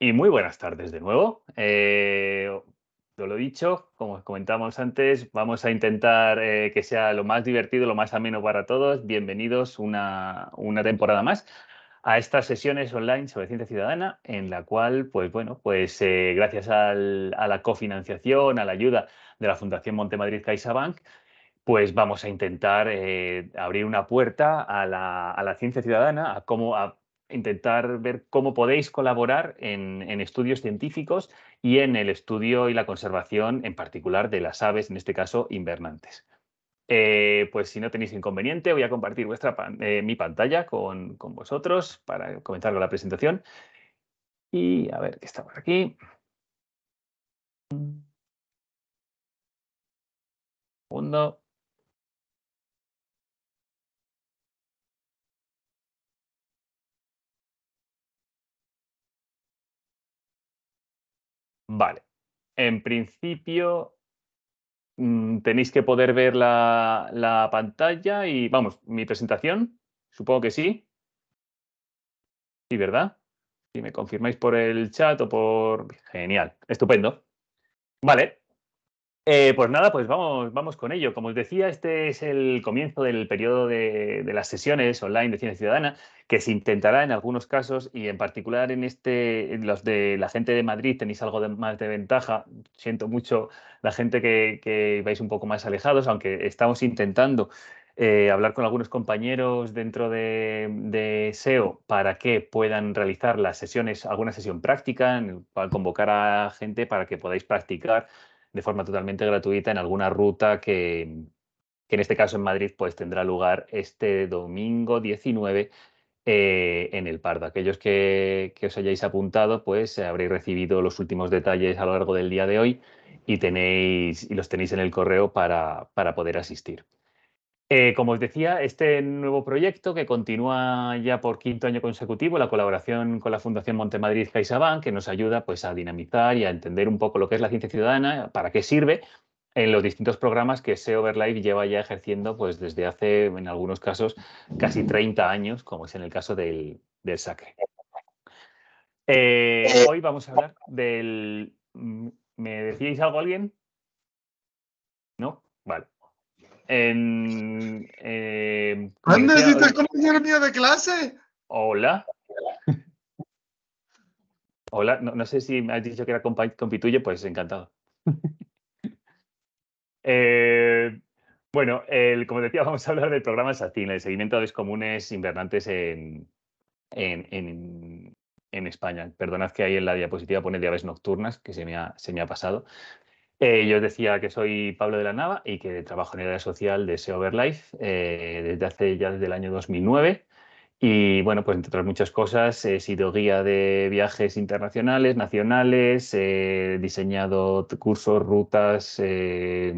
Y muy buenas tardes de nuevo. Eh, lo lo dicho, como comentábamos antes, vamos a intentar eh, que sea lo más divertido, lo más ameno para todos. Bienvenidos una, temporada más a estas sesiones online sobre ciencia ciudadana, en la cual, pues bueno, pues eh, gracias a la cofinanciación, a la ayuda de la Fundación Montemadrid CaixaBank, pues vamos a intentar abrir una puerta a la, ciencia ciudadana, a cómo a intentar ver cómo podéis colaborar en, estudios científicos y en el estudio y la conservación en particular de las aves, en este caso invernantes. Eh, pues si no tenéis inconveniente, voy a compartir vuestra, eh, mi pantalla con, vosotros para comenzar con la presentación. Y a ver, que estamos aquí. segundo. Vale. En principio mm, tenéis que poder ver la, la, pantalla y, vamos, mi presentación. Supongo que sí. Sí, ¿verdad? Si me confirmáis por el chat o por... Genial. Estupendo. Vale. Eh, pues nada, pues vamos, vamos con ello. Como os decía, este es el comienzo del periodo de, las sesiones online de ciencia ciudadana, que se intentará en algunos casos y en particular en este, los de la gente de Madrid tenéis algo más de ventaja. Siento mucho la gente que, vais un poco más alejados, aunque estamos intentando eh, hablar con algunos compañeros dentro de, SEO para que puedan realizar las sesiones, alguna sesión práctica, para convocar a gente para que podáis practicar de forma totalmente gratuita en alguna ruta que, en este caso en Madrid pues tendrá lugar este domingo 19 eh, en el Pardo. Aquellos que, os hayáis apuntado pues habréis recibido los últimos detalles a lo largo del día de hoy y, tenéis, y los tenéis en el correo para, para poder asistir. Eh, como os decía, este nuevo proyecto que continúa ya por quinto año consecutivo, la colaboración con la Fundación Montemadrid CaixaBank, que nos ayuda pues, a dinamizar y a entender un poco lo que es la ciencia ciudadana, para qué sirve en los distintos programas que SEO Overlife lleva ya ejerciendo pues, desde hace, en algunos casos, casi 30 años, como es en el caso del, del SACRE. Eh, hoy vamos a hablar del... Mm, ¿Me decíais algo alguien? ¿No? Vale. ¿Dónde Eh, mío de clase? Hola. Hola, no, sé si me has dicho que era compituye, pues encantado. Eh, bueno, el, como decía, vamos a hablar del programa SACIN, el seguimiento de aves comunes invernantes en, España. Perdonad que ahí en la diapositiva pone de aves nocturnas, que se me se me ha pasado. Eh, yo os decía que soy Pablo de la Nava y que trabajo en el área social de SEO Overlife eh, desde hace ya desde el año 2009. Y bueno, pues entre otras muchas cosas, he sido guía de viajes internacionales, nacionales, eh, he diseñado cursos, rutas, eh,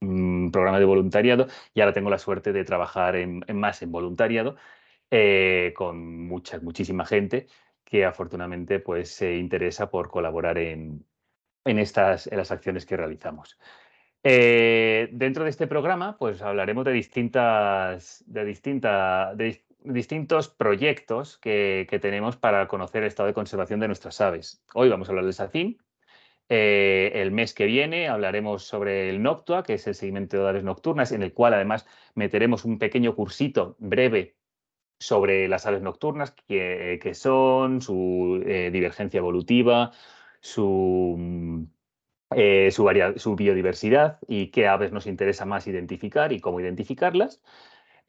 mm, programas de voluntariado y ahora tengo la suerte de trabajar en, más en voluntariado con mucha, muchísima gente que afortunadamente pues se interesa por colaborar en, en, estas, en las acciones que realizamos. Eh, dentro de este programa, pues hablaremos de, distintas, de, de distintos proyectos que, tenemos para conocer el estado de conservación de nuestras aves. Hoy vamos a hablar del SACIN. Eh, el mes que viene hablaremos sobre el Noctua, que es el segmento de aves nocturnas, en el cual además meteremos un pequeño cursito breve sobre las aves nocturnas, que, son, su eh, divergencia evolutiva, Mm, eh, su, biodiversidad y qué aves nos interesa más identificar y cómo identificarlas.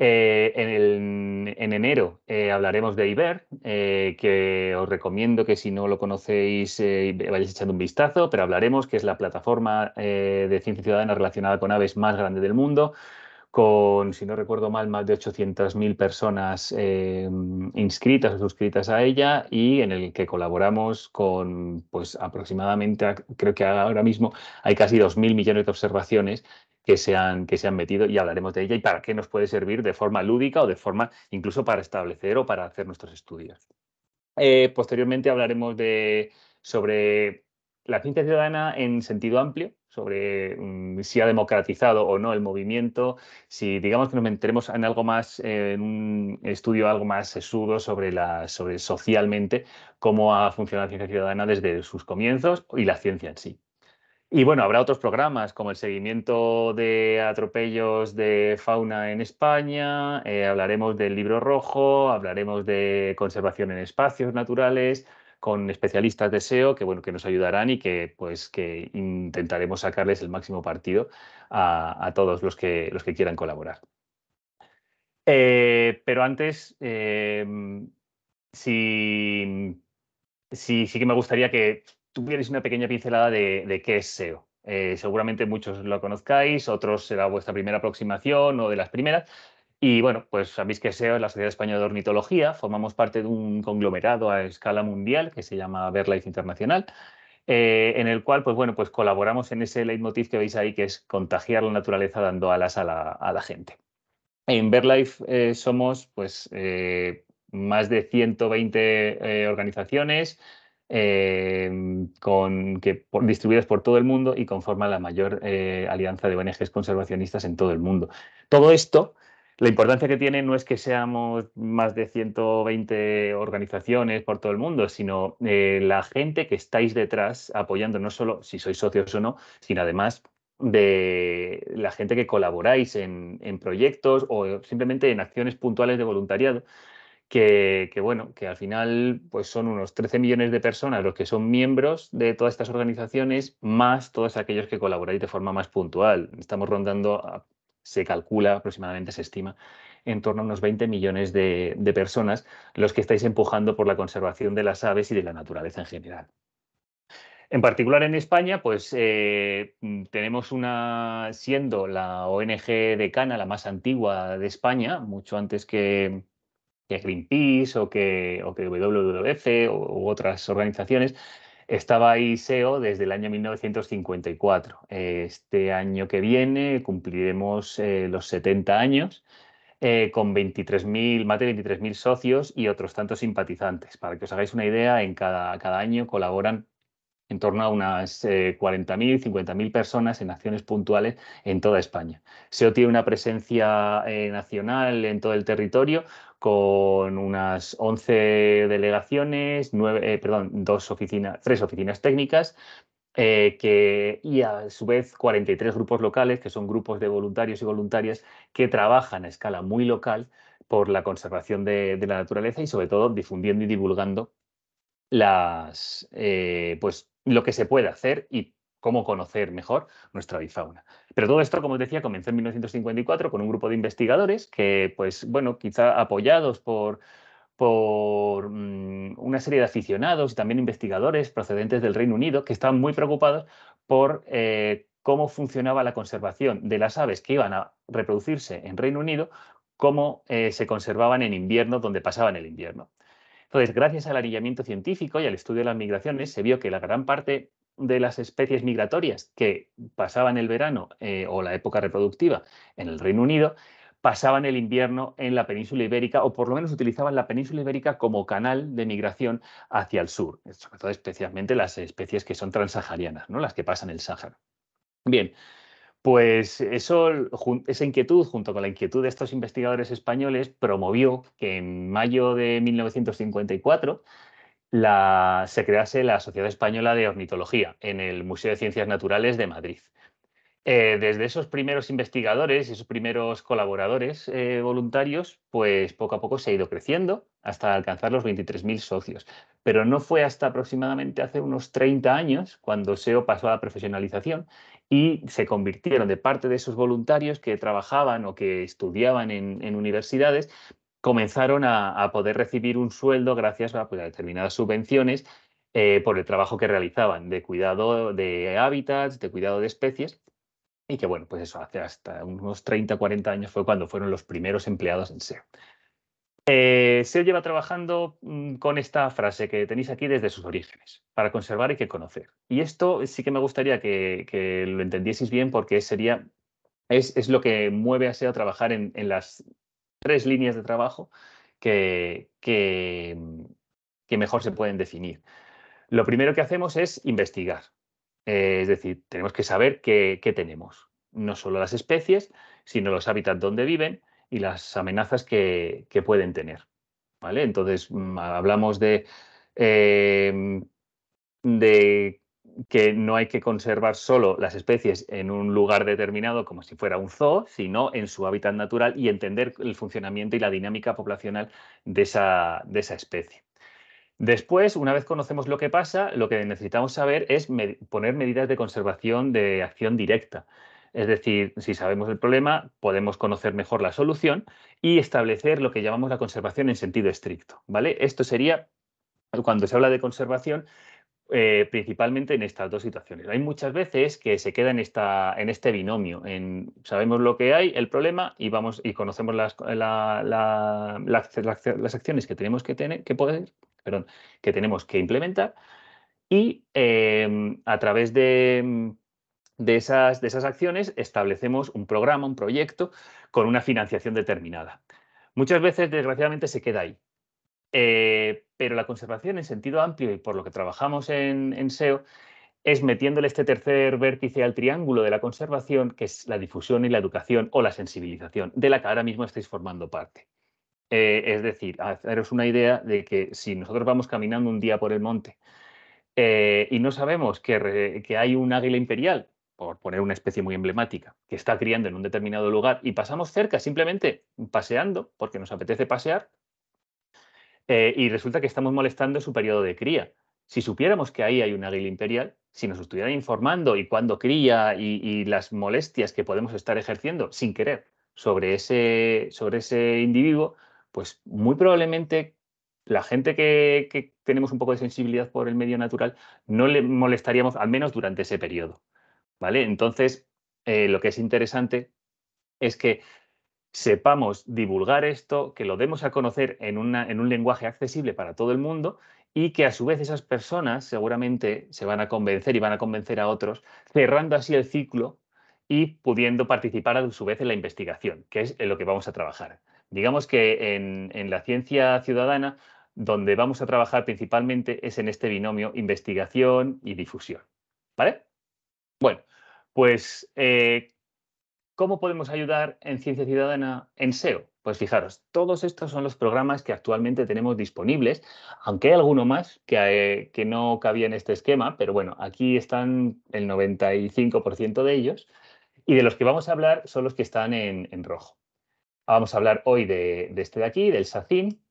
Eh, en, enero eh, hablaremos de Iber, que os recomiendo que si no lo conocéis vayáis echando un vistazo, pero hablaremos que es la plataforma de ciencia ciudadana relacionada con aves más grande del mundo, con, si no recuerdo mal, más de 800.000 personas eh, inscritas o suscritas a ella y en el que colaboramos con, pues aproximadamente, creo que ahora mismo hay casi 2.000 millones de observaciones que se, han, que se han metido y hablaremos de ella y para qué nos puede servir de forma lúdica o de forma incluso para establecer o para hacer nuestros estudios. Eh, posteriormente hablaremos de, sobre la ciencia ciudadana en sentido amplio, sobre mm, si ha democratizado o no el movimiento, si digamos que nos meteremos en algo más, eh, en un estudio algo más sesudo sobre, la, sobre socialmente cómo ha funcionado la ciencia ciudadana desde sus comienzos y la ciencia en sí. Y bueno, habrá otros programas como el seguimiento de atropellos de fauna en España, eh, hablaremos del libro rojo, hablaremos de conservación en espacios naturales, con especialistas de SEO que, bueno, que nos ayudarán y que, pues, que intentaremos sacarles el máximo partido a, todos los que, los que quieran colaborar. Eh, pero antes, sí, em, sí, sí, que me gustaría que tuvierais una pequeña pincelada de, de qué es SEO. Eh, seguramente muchos lo conozcáis, otros será vuestra primera aproximación o de las primeras, y bueno, pues sabéis que SEO es la Sociedad Española de Ornitología, formamos parte de un conglomerado a escala mundial que se llama BirdLife Internacional, eh, en el cual pues bueno, pues colaboramos en ese leitmotiv que veis ahí que es contagiar la naturaleza dando alas a la, gente. En BirdLife eh, somos pues eh, más de 120 organizaciones, con, que, distribuidas por todo el mundo y conforman la mayor alianza de ONGs conservacionistas en todo el mundo. Todo esto la importancia que tiene no es que seamos más de 120 organizaciones por todo el mundo, sino eh, la gente que estáis detrás apoyando, no solo si sois socios o no, sino además de la gente que colaboráis en, proyectos o simplemente en acciones puntuales de voluntariado. Que, bueno, que al final pues son unos 13 millones de personas los que son miembros de todas estas organizaciones, más todos aquellos que colaboráis de forma más puntual. Estamos rondando se calcula aproximadamente, se estima, en torno a unos 20 millones de, personas los que estáis empujando por la conservación de las aves y de la naturaleza en general. En particular en España, pues eh, mm, tenemos una, siendo la ONG cana la más antigua de España, mucho antes que, Greenpeace o que, o WWF u otras organizaciones, estaba ahí SEO desde el año 1954. Este año que viene cumpliremos eh, los 70 años. Eh, con 23.000, más de 23.000 socios y otros tantos simpatizantes. Para que os hagáis una idea, en cada, cada año colaboran en torno a unas 40.000, eh, 50.000 personas en acciones puntuales en toda España. SEO tiene una presencia nacional en todo el territorio, con unas 11 delegaciones, eh, perdón, dos oficinas, tres oficinas técnicas, eh, que, y a su vez 43 grupos locales, que son grupos de voluntarios y voluntarias que trabajan a escala muy local por la conservación de, la naturaleza y sobre todo difundiendo y divulgando las, eh, pues, lo que se puede hacer y cómo conocer mejor nuestra avifauna. Pero todo esto, como os decía, comenzó en 1954 con un grupo de investigadores que, pues bueno, quizá apoyados por, por mm, una serie de aficionados y también investigadores procedentes del Reino Unido que estaban muy preocupados por eh, cómo funcionaba la conservación de las aves que iban a reproducirse en Reino Unido, cómo eh, se conservaban en invierno, donde pasaban el invierno. Entonces, gracias al anillamiento científico y al estudio de las migraciones, se vio que la gran parte de las especies migratorias que pasaban el verano eh, o la época reproductiva en el Reino Unido, pasaban el invierno en la península ibérica o por lo menos utilizaban la península ibérica como canal de migración hacia el sur, sobre todo especialmente las especies que son transaharianas, ¿no? las que pasan el Sáhara. Bien, pues eso, esa inquietud, junto con la inquietud de estos investigadores españoles, promovió que en mayo de 1954 la, se crease la Sociedad Española de Ornitología en el Museo de Ciencias Naturales de Madrid. Eh, desde esos primeros investigadores y esos primeros colaboradores eh, voluntarios, pues poco a poco se ha ido creciendo hasta alcanzar los 23.000 socios. Pero no fue hasta aproximadamente hace unos 30 años cuando SEO pasó a la profesionalización y se convirtieron de parte de esos voluntarios que trabajaban o que estudiaban en universidades comenzaron a, poder recibir un sueldo gracias a, pues, determinadas subvenciones eh, por el trabajo que realizaban de cuidado de hábitats, de cuidado de especies, y que bueno, pues eso, hace hasta unos 30, 40 años fue cuando fueron los primeros empleados en SEO. Eh, SEO lleva trabajando mm, con esta frase que tenéis aquí desde sus orígenes, para conservar y que conocer. Y esto sí que me gustaría que, lo entendieseis bien porque sería, es, lo que mueve a SEO a trabajar en, en las tres líneas de trabajo que, que, mejor se pueden definir. Lo primero que hacemos es investigar, eh, es decir, tenemos que saber qué, tenemos, no solo las especies, sino los hábitats donde viven y las amenazas que, pueden tener. ¿vale? Entonces, mm, hablamos de, eh, de que no hay que conservar solo las especies en un lugar determinado como si fuera un zoo, sino en su hábitat natural y entender el funcionamiento y la dinámica poblacional de esa, especie. Después, una vez conocemos lo que pasa, lo que necesitamos saber es poner medidas de conservación de acción directa. Es decir, si sabemos el problema, podemos conocer mejor la solución y establecer lo que llamamos la conservación en sentido estricto. ¿vale? Esto sería, cuando se habla de conservación, eh, principalmente en estas dos situaciones. Hay muchas veces que se queda en, esta, en este binomio, en sabemos lo que hay, el problema, y, vamos, y conocemos las, las, acciones que tenemos que, tener, que, poder, perdón, que, tenemos que implementar y eh, a través de, esas, de esas acciones establecemos un programa, un proyecto con una financiación determinada. Muchas veces, desgraciadamente, se queda ahí. Eh, pero la conservación en sentido amplio y por lo que trabajamos en, SEO es metiéndole este tercer vértice al triángulo de la conservación, que es la difusión y la educación o la sensibilización, de la que ahora mismo estáis formando parte. Eh, es decir, haceros una idea de que si nosotros vamos caminando un día por el monte eh, y no sabemos que hay un águila imperial, por poner una especie muy emblemática, que está criando en un determinado lugar y pasamos cerca simplemente paseando, porque nos apetece pasear, eh, y resulta que estamos molestando su periodo de cría. Si supiéramos que ahí hay un águila imperial, si nos estuvieran informando y cuándo cría y, las molestias que podemos estar ejerciendo sin querer sobre ese, sobre ese individuo, pues muy probablemente la gente que, tenemos un poco de sensibilidad por el medio natural no le molestaríamos, al menos durante ese periodo. ¿vale? Entonces, eh, lo que es interesante es que sepamos divulgar esto, que lo demos a conocer en, en un lenguaje accesible para todo el mundo y que a su vez esas personas seguramente se van a convencer y van a convencer a otros, cerrando así el ciclo y pudiendo participar a su vez en la investigación, que es en lo que vamos a trabajar. Digamos que en, la ciencia ciudadana, donde vamos a trabajar principalmente es en este binomio investigación y difusión. ¿Vale? Bueno, pues eh, ¿Cómo podemos ayudar en Ciencia Ciudadana en SEO? Pues fijaros, todos estos son los programas que actualmente tenemos disponibles, aunque hay alguno más que, eh, no cabía en este esquema, pero bueno, aquí están el 95% de ellos y de los que vamos a hablar son los que están en, rojo. Vamos a hablar hoy de, de este de aquí, del SACIN,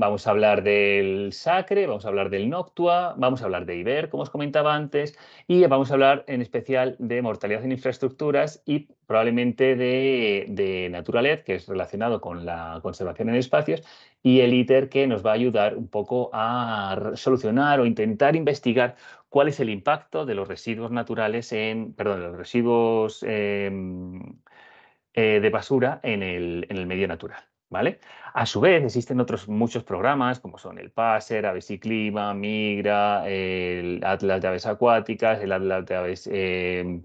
Vamos a hablar del Sacre, vamos a hablar del Noctua, vamos a hablar de Iber, como os comentaba antes, y vamos a hablar en especial de mortalidad en infraestructuras y probablemente de, de que es relacionado con la conservación en espacios, y el ITER, que nos va a ayudar un poco a solucionar o intentar investigar cuál es el impacto de los residuos naturales en, perdón, los residuos em, eh, de basura en el medio natural. ¿Vale? A su vez, existen otros muchos programas como son el PASER, y Clima, Migra, el Atlas de Aves Acuáticas, el Atlas de Aves eh,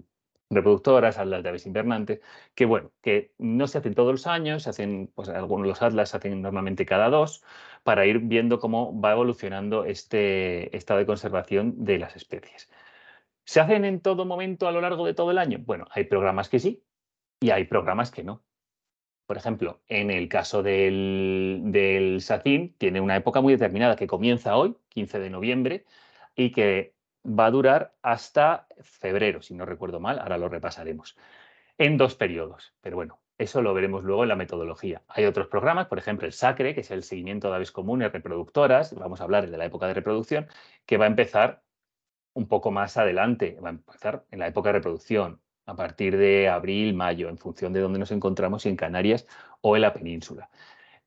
Reproductoras, Atlas de Aves Invernantes, que bueno, que no se hacen todos los años, se hacen, pues algunos los Atlas se hacen normalmente cada dos, para ir viendo cómo va evolucionando este estado de conservación de las especies. ¿Se hacen en todo momento a lo largo de todo el año? Bueno, hay programas que sí y hay programas que no por ejemplo, en el caso del, del tiene una época muy determinada que comienza hoy, 15 de noviembre, y que va a durar hasta febrero, si no recuerdo mal, ahora lo repasaremos, en dos periodos. Pero bueno, eso lo veremos luego en la metodología. Hay otros programas, por ejemplo, el SACRE, que es el seguimiento de aves comunes reproductoras, vamos a hablar de la época de reproducción, que va a empezar un poco más adelante, va a empezar en la época de reproducción a partir de abril, mayo, en función de dónde nos encontramos, si en Canarias o en la península.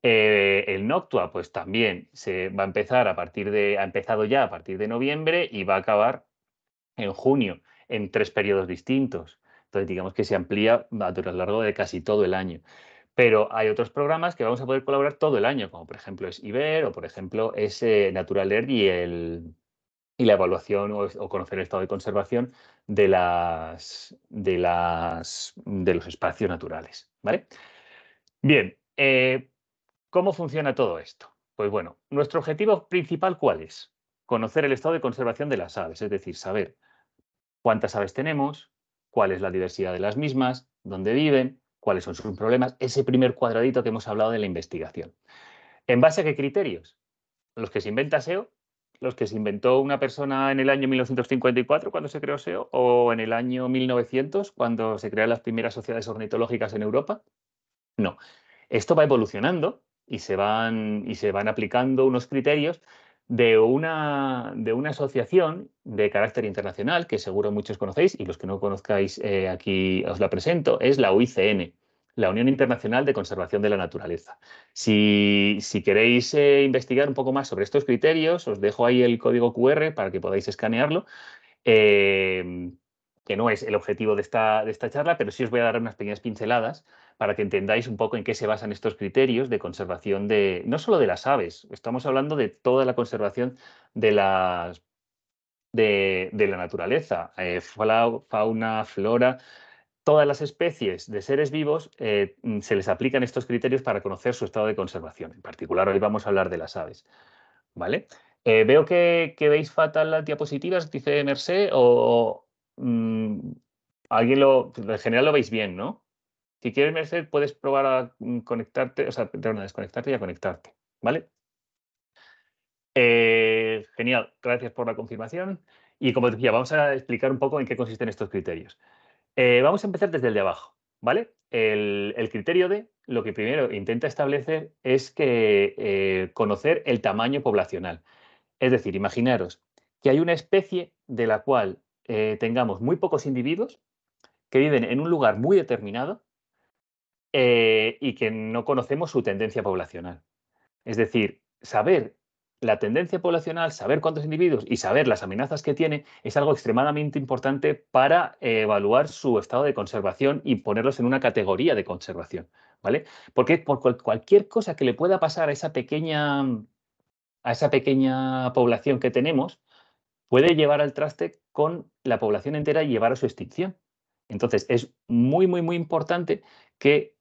Eh, el Noctua, pues también se va a empezar a partir de, ha empezado ya a partir de noviembre y va a acabar en junio, en tres periodos distintos. Entonces, digamos que se amplía a lo largo de casi todo el año. Pero hay otros programas que vamos a poder colaborar todo el año, como por ejemplo es Iber o por ejemplo es eh, Natural Air y el, y la evaluación o, conocer el estado de conservación de, las, de, las, de los espacios naturales. ¿vale? Bien, eh, ¿cómo funciona todo esto? Pues bueno, nuestro objetivo principal, ¿cuál es? Conocer el estado de conservación de las aves, es decir, saber cuántas aves tenemos, cuál es la diversidad de las mismas, dónde viven, cuáles son sus problemas, ese primer cuadradito que hemos hablado de la investigación. ¿En base a qué criterios? Los que se inventa SEO los que se inventó una persona en el año 1954 cuando se creó SEO o en el año 1900 cuando se crearon las primeras sociedades ornitológicas en Europa. No, esto va evolucionando y se van, y se van aplicando unos criterios de una, de una asociación de carácter internacional que seguro muchos conocéis y los que no conozcáis eh, aquí os la presento, es la UICN la Unión Internacional de Conservación de la Naturaleza. Si, queréis eh, investigar un poco más sobre estos criterios, os dejo ahí el código QR para que podáis escanearlo. Em, que no es el objetivo de esta, esta charla, pero sí os voy a dar unas pequeñas pinceladas para que entendáis un poco en qué se basan estos criterios de conservación de, no solo de las aves, estamos hablando de toda la conservación de las de, la naturaleza, eh, fauna, flora, todas las especies de seres vivos eh, mm, se les aplican estos criterios para conocer su estado de conservación. En particular, hoy vamos a hablar de las aves. ¿Vale? Eh, veo que, veis fatal las diapositivas, dice Merced, o mm, alguien lo. En general lo veis bien, ¿no? Si quieres, Merced, puedes probar a mm, conectarte, o sea, a desconectarte y a conectarte. ¿Vale? Eh, genial, gracias por la confirmación. Y como decía, vamos a explicar un poco en qué consisten estos criterios. Eh, vamos a empezar desde el de abajo, ¿vale? El, criterio de lo que primero intenta establecer es que eh, conocer el tamaño poblacional. Es decir, imaginaros que hay una especie de la cual eh, tengamos muy pocos individuos que viven en un lugar muy determinado y que no conocemos su tendencia poblacional. Es decir, saber la tendencia poblacional, saber cuántos individuos y saber las amenazas que tiene es algo extremadamente importante para eh, evaluar su estado de conservación y ponerlos en una categoría de conservación, ¿vale? Porque cualquier cosa que le pueda pasar a esa pequeña a esa pequeña población que tenemos puede llevar al traste con la población entera y llevar a su extinción. Entonces, es muy, muy, muy importante que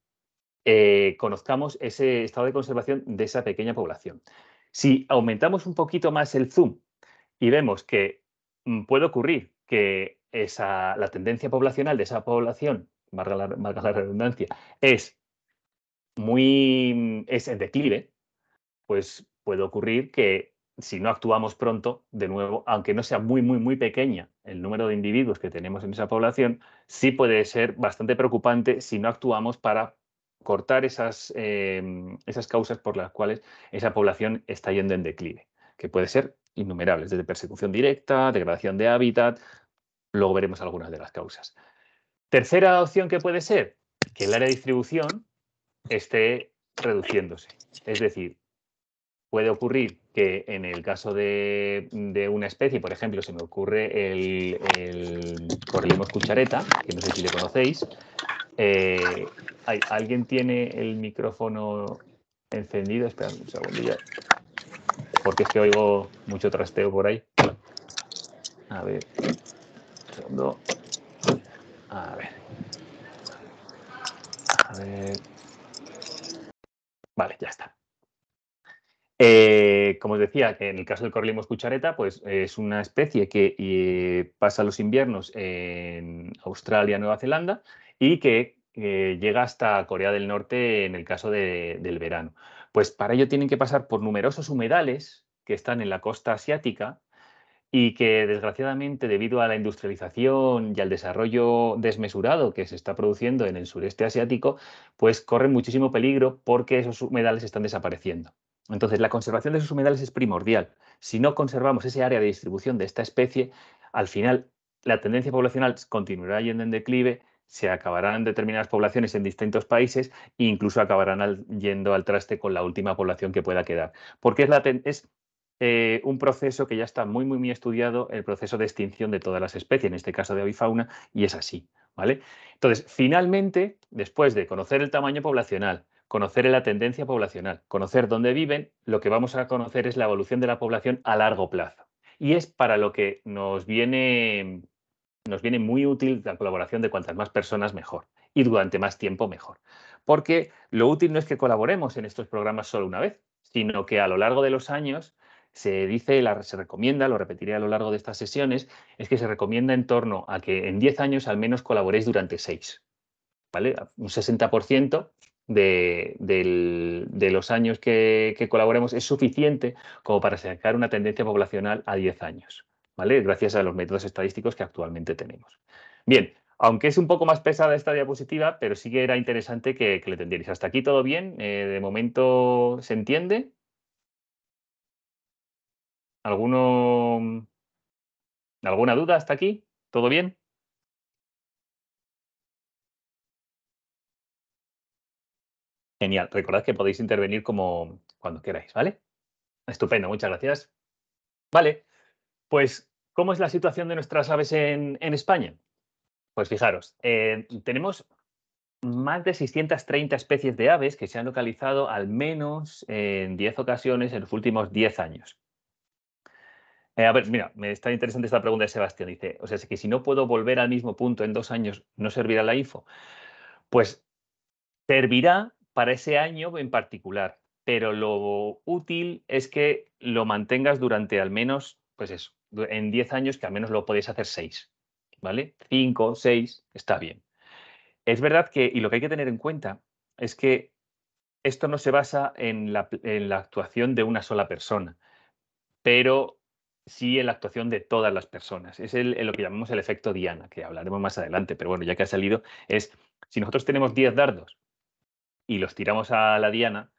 eh, conozcamos ese estado de conservación de esa pequeña población. Si aumentamos un poquito más el zoom y vemos que mm, puede ocurrir que esa, la tendencia poblacional de esa población, marca la, redundancia, es muy mm, es en declive, pues puede ocurrir que si no actuamos pronto, de nuevo, aunque no sea muy, muy, muy pequeña el número de individuos que tenemos en esa población, sí puede ser bastante preocupante si no actuamos para cortar esas, em, esas causas por las cuales esa población está yendo en declive, que puede ser innumerables, desde persecución directa, degradación de hábitat, luego veremos algunas de las causas. Tercera opción que puede ser, que el área de distribución esté reduciéndose. Es decir, puede ocurrir que en el caso de, una especie, por ejemplo, se me ocurre el, el cuchareta, que no sé si le conocéis, eh, ¿Alguien tiene el micrófono encendido? Espera un segundillo. Porque es que oigo mucho trasteo por ahí. A ver. segundo. A ver. A ver. Vale, ya está. Eh, como os decía, en el caso del Corlimus cuchareta, pues eh, es una especie que pasa los inviernos en Australia, Nueva Zelanda y que eh, llega hasta Corea del Norte en el caso del verano. Pues para ello tienen que pasar por numerosos humedales que están en la costa asiática y que desgraciadamente debido a la industrialización y al desarrollo desmesurado que se está produciendo en el sureste asiático, pues corren muchísimo peligro porque esos humedales están desapareciendo. Entonces, la conservación de esos humedales es primordial. Si no conservamos ese área de distribución de esta especie, al final la tendencia poblacional continuará yendo en declive se acabarán determinadas poblaciones en distintos países e incluso acabarán yendo al traste con la última población que pueda quedar. Porque es, es eh, un proceso que ya está muy, muy, muy estudiado, el proceso de extinción de todas las especies, en este caso de avifauna, y es así. ¿vale? Entonces, finalmente, después de conocer el tamaño poblacional, conocer la tendencia poblacional, conocer dónde viven, lo que vamos a conocer es la evolución de la población a largo plazo. Y es para lo que nos viene nos viene muy útil la colaboración de cuantas más personas mejor y durante más tiempo mejor. Porque lo útil no es que colaboremos en estos programas solo una vez, sino que a lo largo de los años se dice, se recomienda, lo repetiré a lo largo de estas sesiones, es que se recomienda en torno a que en 10 años al menos colaboréis durante 6. ¿vale? Un 60% de, los años que, que colaboremos es suficiente como para sacar una tendencia poblacional a 10 años. ¿vale? Gracias a los métodos estadísticos que actualmente tenemos. Bien, aunque es un poco más pesada esta diapositiva, pero sí que era interesante que, que le tendierais. Hasta aquí todo bien, eh, de momento se entiende. ¿Alguno, ¿Alguna duda hasta aquí? ¿Todo bien? Genial, recordad que podéis intervenir como cuando queráis, ¿vale? Estupendo, muchas gracias. Vale. Pues, ¿cómo es la situación de nuestras aves en, España? Pues fijaros, eh, tenemos más de 630 especies de aves que se han localizado al menos en 10 ocasiones en los últimos 10 años. Eh, a ver, mira, me está interesante esta pregunta de Sebastián. Dice, o sea, que si no puedo volver al mismo punto en dos años, ¿no servirá la info? Pues servirá para ese año en particular, pero lo útil es que lo mantengas durante al menos, pues eso, en 10 años que al menos lo podéis hacer 6, ¿vale? 5, 6, está bien. Es verdad que, y lo que hay que tener en cuenta, es que esto no se basa en la, actuación de una sola persona, pero sí en la actuación de todas las personas. Es lo que llamamos el efecto Diana, que hablaremos más adelante, pero bueno, ya que ha salido, es si nosotros tenemos 10 dardos y los tiramos a la Diana,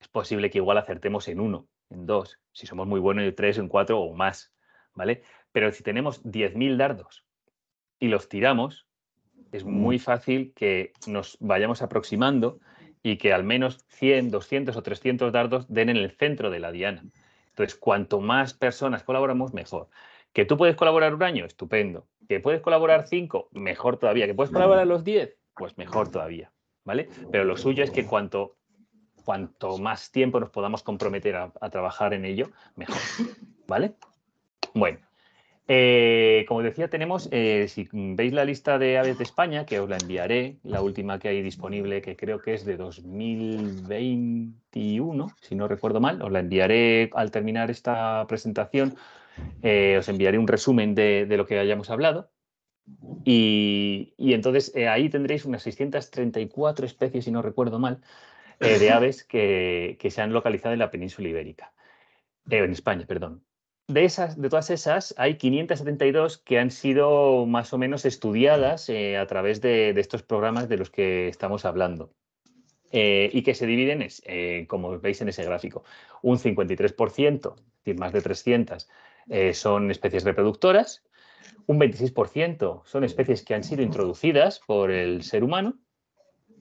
es posible que igual acertemos en uno, en dos, si somos muy buenos en tres, en cuatro o más. ¿vale? Pero si tenemos 10.000 dardos y los tiramos, es muy mm. fácil que nos vayamos aproximando y que al menos 100, 200 o 300 dardos den en el centro de la diana. Entonces, cuanto más personas colaboramos, mejor. ¿Que tú puedes colaborar un año? Estupendo. ¿Que puedes colaborar cinco? Mejor todavía. ¿Que puedes mm. colaborar los diez, Pues mejor todavía. ¿Vale? Pero lo suyo es que cuanto, cuanto más tiempo nos podamos comprometer a trabajar en ello, mejor. ¿Vale? Bueno, eh, como decía, tenemos, eh, si veis la lista de aves de España, que os la enviaré, la última que hay disponible, que creo que es de 2021, si no recuerdo mal, os la enviaré al terminar esta presentación, eh, os enviaré un resumen de, lo que hayamos hablado. Y, entonces ahí tendréis unas 634 especies, si no recuerdo mal, de aves que, se han localizado en la península ibérica. en España, perdón de, esas, de todas esas, hay 572 que han sido más o menos estudiadas eh, a través de, estos programas de los que estamos hablando. Eh, y que se dividen, eh, como veis en ese gráfico, un 53%, es decir, más de 300, son especies reproductoras, un 26% son especies que han sido introducidas por el ser humano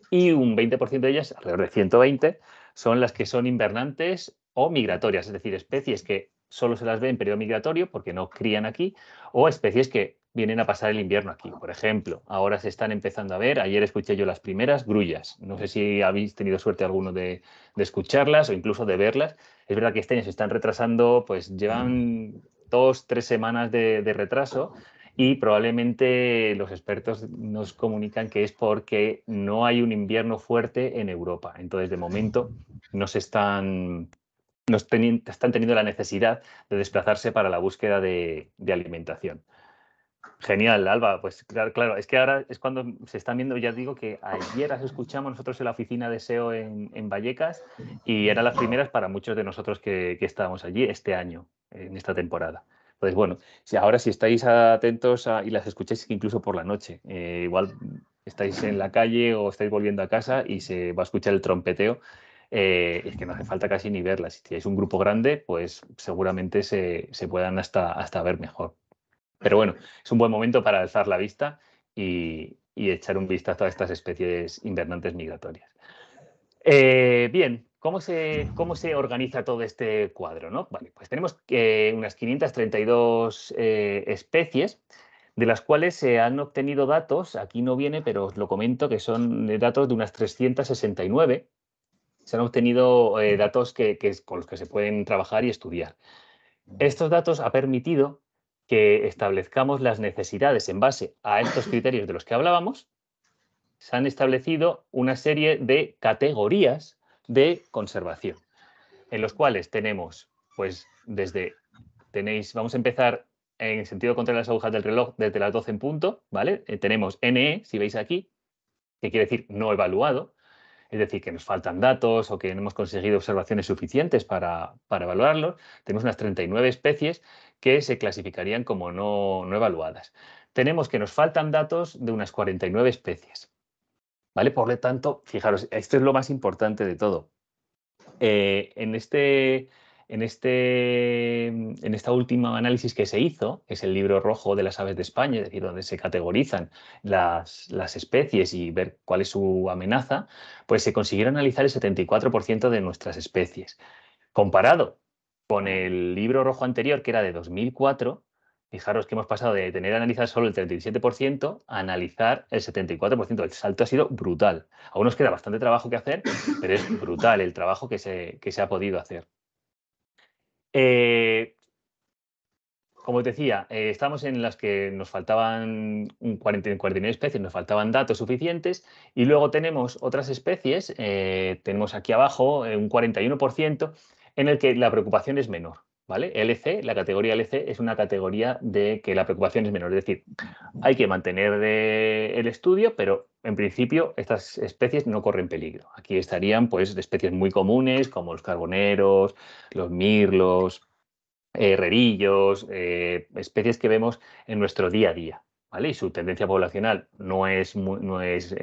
y un 20% de ellas, alrededor de 120, son las que son invernantes o migratorias, es decir, especies que solo se las ve en periodo migratorio porque no crían aquí, o especies que vienen a pasar el invierno aquí. Por ejemplo, ahora se están empezando a ver, ayer escuché yo las primeras grullas, no sé si habéis tenido suerte alguno de, escucharlas o incluso de verlas. Es verdad que este año se están retrasando, pues llevan dos, tres semanas de, de retraso, y probablemente los expertos nos comunican que es porque no hay un invierno fuerte en Europa. Entonces, de momento, no se están están teniendo la necesidad de desplazarse para la búsqueda de, alimentación. Genial, Alba. Pues claro, claro, es que ahora es cuando se están viendo, ya digo que ayer las escuchamos nosotros en la oficina de SEO en, Vallecas y eran las primeras para muchos de nosotros que, estábamos allí este año, en esta temporada. Entonces, pues bueno, si ahora si estáis atentos y las escucháis incluso por la noche, eh, igual estáis en la calle o estáis volviendo a casa y se va a escuchar el trompeteo eh, es que no hace falta casi ni verlas. Si tenéis un grupo grande, pues seguramente se, puedan hasta, hasta ver mejor. Pero bueno, es un buen momento para alzar la vista y, echar un vistazo a estas especies invernantes migratorias. Eh, bien, ¿cómo se, ¿cómo se, organiza todo este cuadro? Vale, pues tenemos eh, unas 532 especies, de las cuales se han obtenido datos, aquí no viene, pero os lo comento, que son datos de unas 369 se han obtenido eh, datos que, con los que se pueden trabajar y estudiar. Estos datos ha permitido que establezcamos las necesidades en base a estos criterios de los que hablábamos. Se han establecido una serie de categorías de conservación, en los cuales tenemos, pues desde, tenéis, vamos a empezar en sentido contra las agujas del reloj desde las 12 en punto, ¿vale? Eh, tenemos NE, si veis aquí, que quiere decir no evaluado, es decir, que nos faltan datos o que no hemos conseguido observaciones suficientes para, para evaluarlos, tenemos unas 39 especies que se clasificarían como no, no evaluadas. Tenemos que nos faltan datos de unas 49 especies. ¿Vale? Por lo tanto, fijaros, esto es lo más importante de todo. Eh, en este en, este, en esta análisis que se hizo, que es el libro rojo de las aves de España, es decir, donde se categorizan las, especies y ver cuál es su amenaza, pues se consiguieron analizar el 74% de nuestras especies. Comparado con el libro rojo anterior, que era de 2004, fijaros que hemos pasado de tener analizado solo el 37% a analizar el 74%. El salto ha sido brutal. Aún nos queda bastante trabajo que hacer, pero es brutal el trabajo que se ha podido hacer. Eh, como te decía, eh, estamos en las que nos faltaban 40, 49 especies, nos faltaban datos suficientes y luego tenemos otras especies, eh, tenemos aquí abajo un 41% en el que la preocupación es menor. LC, la categoría LC es una categoría de que la preocupación es menor, es decir, hay que mantener eh, el estudio, pero en principio estas especies no corren peligro. Aquí estarían pues especies muy comunes como los carboneros, los mirlos, herrerillos, eh, eh, especies que vemos en nuestro día a día. Y su tendencia poblacional no, es, no, es,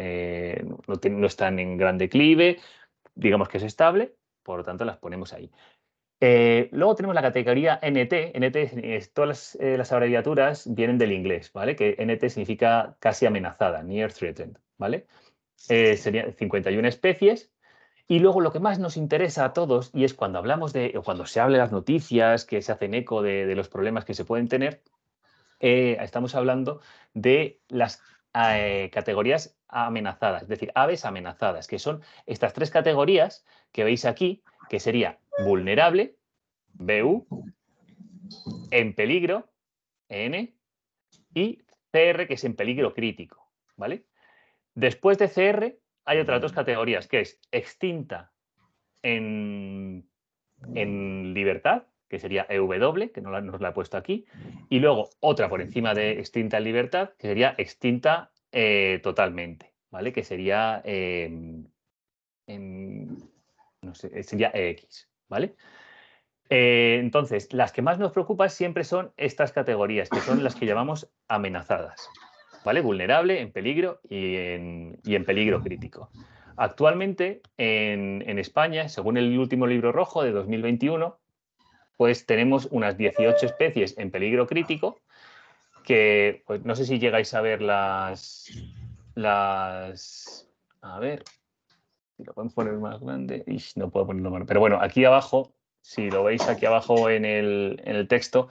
no, están en gran declive, digamos que es estable, por lo tanto las ponemos ahí. Eh, luego tenemos la categoría NT. NT todas eh, las, abreviaturas vienen del inglés, ¿vale? Que NT significa casi amenazada, near threatened, ¿vale? Eh, serían 51 especies. Y luego lo que más nos interesa a todos, y es cuando hablamos de, cuando se habla de las noticias, que se hacen eco de, de los problemas que se pueden tener, eh, estamos hablando de las categorías amenazadas, es decir, aves amenazadas, que son estas tres categorías que veis aquí, que sería vulnerable, BU, en peligro, N, y CR, que es en peligro crítico. ¿vale? Después de CR hay otras dos categorías, que es extinta en, en libertad, que sería EW, que no la, nos la he puesto aquí, y luego otra por encima de extinta en libertad, que sería extinta eh, totalmente, ¿vale? Que sería, eh, eh, sería EX, ¿vale? Eh, entonces, las que más nos preocupan siempre son estas categorías, que son las que llamamos amenazadas, ¿vale? Vulnerable, en peligro y en, peligro crítico. Actualmente, en, España, según el último libro rojo de 2021, pues tenemos unas 18 especies en peligro crítico, que pues, no sé si llegáis a ver las, las, a ver, si lo podemos poner más grande. no puedo ponerlo más. Pero bueno, aquí abajo, si lo veis aquí abajo en el, texto,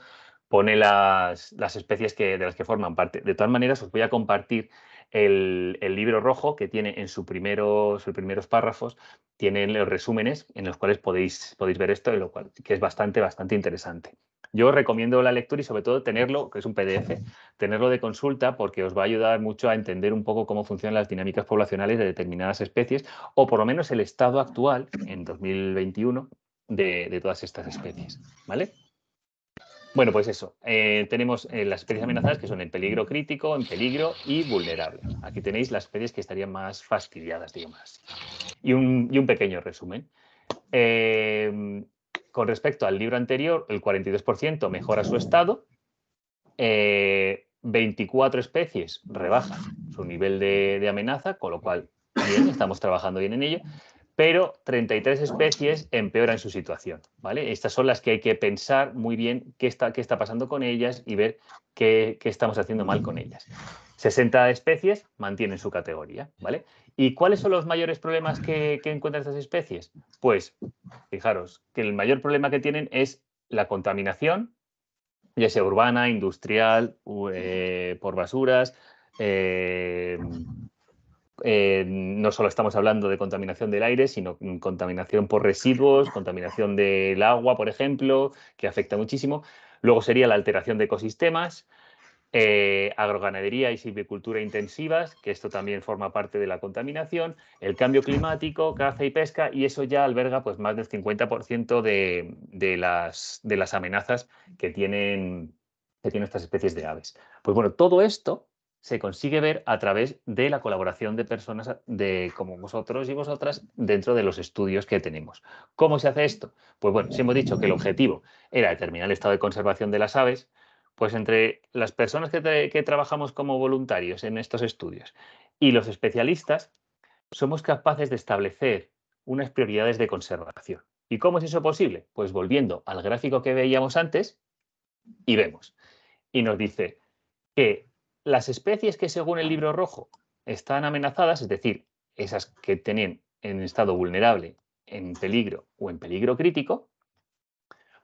pone las, especies que, de las que forman parte. De todas maneras, os voy a compartir el, libro rojo que tiene en sus primeros párrafos, tienen los resúmenes en los cuales podéis, podéis ver esto, lo cual, que es bastante, bastante interesante. Yo recomiendo la lectura y sobre todo tenerlo, que es un PDF, tenerlo de consulta porque os va a ayudar mucho a entender un poco cómo funcionan las dinámicas poblacionales de determinadas especies o por lo menos el estado actual en 2021 de, todas estas especies. ¿Vale? Bueno, pues eso. Eh, tenemos eh, las especies amenazadas que son en peligro crítico, en peligro y vulnerable. Aquí tenéis las especies que estarían más fastidiadas, digamos. Y un, y un pequeño resumen. Eh, con respecto al libro anterior, el 42% mejora su estado, 24 eh, especies rebajan su nivel de, amenaza, con lo cual estamos trabajando bien en ello, pero 33 especies empeoran su situación. ¿vale? Estas son las que hay que pensar muy bien qué está, qué está pasando con ellas y ver qué, qué, estamos haciendo mal con ellas. 60 especies mantienen su categoría. ¿vale? ¿Y cuáles son los mayores problemas que, encuentran estas especies? Pues, fijaros, que el mayor problema que tienen es la contaminación, ya sea urbana, industrial, eh, por basuras. Eh, eh, no solo estamos hablando de contaminación del aire, sino contaminación por residuos, contaminación del agua, por ejemplo, que afecta muchísimo. Luego sería la alteración de ecosistemas, eh, agroganadería y silvicultura intensivas, que esto también forma parte de la contaminación, el cambio climático, caza y pesca, y eso ya alberga pues, más del 50% de, las, amenazas que tienen, estas especies de aves. Pues bueno, todo esto se consigue ver a través de la colaboración de personas de, como vosotros y vosotras dentro de los estudios que tenemos. ¿Cómo se hace esto? Pues bueno, si hemos dicho que el objetivo era determinar el estado de conservación de las aves, pues entre las personas que, trabajamos como voluntarios en estos estudios y los especialistas, somos capaces de establecer unas prioridades de conservación. ¿Y cómo es eso posible? Pues volviendo al gráfico que veíamos antes y vemos. Y nos dice que las especies que según el libro rojo están amenazadas, es decir, esas que tenían en estado vulnerable, en peligro o en peligro crítico,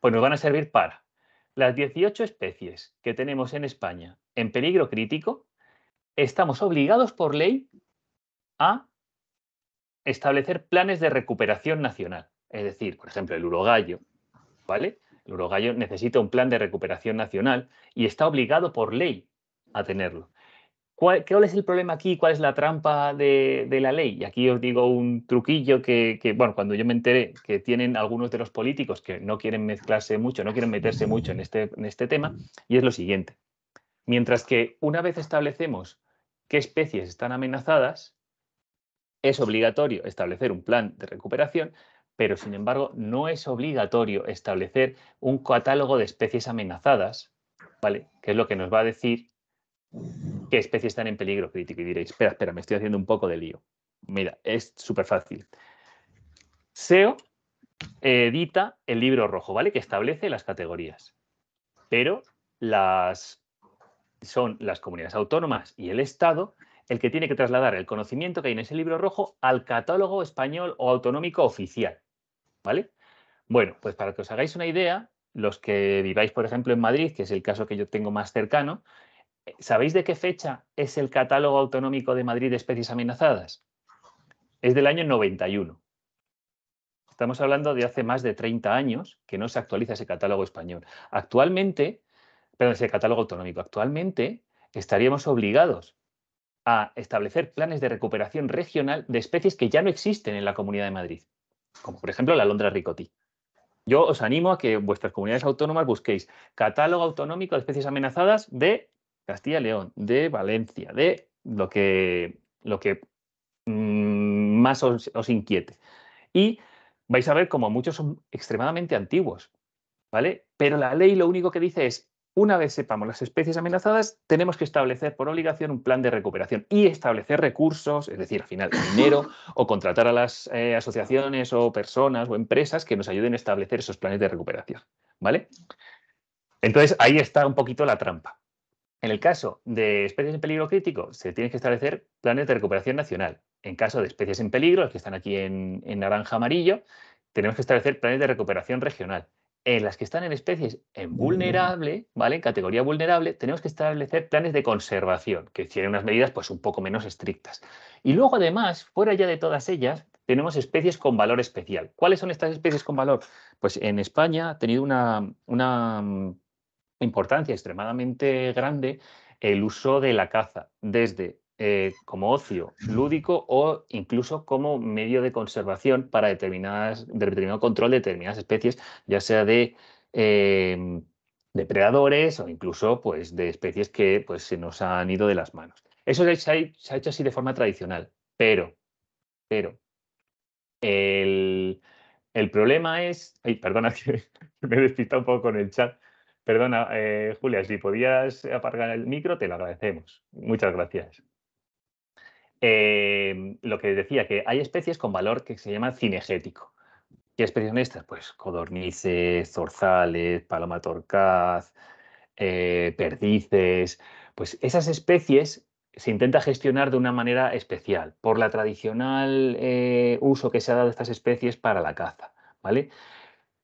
pues nos van a servir para las 18 especies que tenemos en España en peligro crítico, estamos obligados por ley a establecer planes de recuperación nacional. Es decir, por ejemplo, el urogallo, ¿vale? El urogallo necesita un plan de recuperación nacional y está obligado por ley a tenerlo. ¿Cuál, es el problema aquí? ¿Cuál es la trampa de, la ley? Y aquí os digo un truquillo que, bueno, cuando yo me enteré que tienen algunos de los políticos que no quieren mezclarse mucho, no quieren meterse mucho en este, en este tema, y es lo siguiente. Mientras que una vez establecemos qué especies están amenazadas, es obligatorio establecer un plan de recuperación, pero sin embargo no es obligatorio establecer un catálogo de especies amenazadas, ¿vale? Que es lo que nos va a decir qué especies están en peligro crítico. Y diréis, espera, espera, me estoy haciendo un poco de lío. Mira, es súper fácil. SEO edita el libro rojo, ¿vale? Que establece las categorías. Pero las, son las comunidades autónomas y el Estado el que tiene que trasladar el conocimiento que hay en ese libro rojo al catálogo español o autonómico oficial, ¿vale? Bueno, pues para que os hagáis una idea, los que viváis, por ejemplo, en Madrid, que es el caso que yo tengo más cercano, ¿Sabéis de qué fecha es el catálogo autonómico de Madrid de especies amenazadas? Es del año 91. Estamos hablando de hace más de 30 años que no se actualiza ese catálogo español. Actualmente, perdón, ese catálogo autonómico, actualmente estaríamos obligados a establecer planes de recuperación regional de especies que ya no existen en la Comunidad de Madrid, como por ejemplo la londra ricotí. Yo os animo a que vuestras comunidades autónomas busquéis catálogo autonómico de especies amenazadas de Castilla León, de Valencia, de lo que, lo que mm, más os, inquiete. Y vais a ver como muchos son extremadamente antiguos, ¿vale? Pero la ley lo único que dice es, una vez sepamos las especies amenazadas, tenemos que establecer por obligación un plan de recuperación y establecer recursos, es decir, al final dinero o contratar a las eh, asociaciones o personas o empresas que nos ayuden a establecer esos planes de recuperación, ¿vale? Entonces ahí está un poquito la trampa. En el caso de especies en peligro crítico, se tienen que establecer planes de recuperación nacional. En caso de especies en peligro, las que están aquí en, naranja amarillo, tenemos que establecer planes de recuperación regional. En las que están en especies en vulnerable, ¿vale? En categoría vulnerable, tenemos que establecer planes de conservación, que tienen unas medidas pues un poco menos estrictas. Y luego, además, fuera ya de todas ellas, tenemos especies con valor especial. ¿Cuáles son estas especies con valor? Pues en España ha tenido una mm, importancia extremadamente grande el uso de la caza, desde eh, como ocio lúdico o incluso como medio de conservación para determinadas, de determinado control de determinadas especies, ya sea de em, depredadores o incluso pues, de especies que pues, se nos han ido de las manos. Eso se ha, hecho así de forma tradicional, pero, pero el, problema es, perdona que me he despistado un poco con el chat, Perdona, eh, Julia, si podías apagar el micro, te lo agradecemos. Muchas gracias. Eh, lo que decía, que hay especies con valor que se llama cinegético. ¿Qué especies son estas? Pues codornices, zorzales, paloma torcaz, eh, perdices. Pues esas especies se intenta gestionar de una manera especial por la tradicional uso que se ha dado de estas especies para la caza. ¿vale?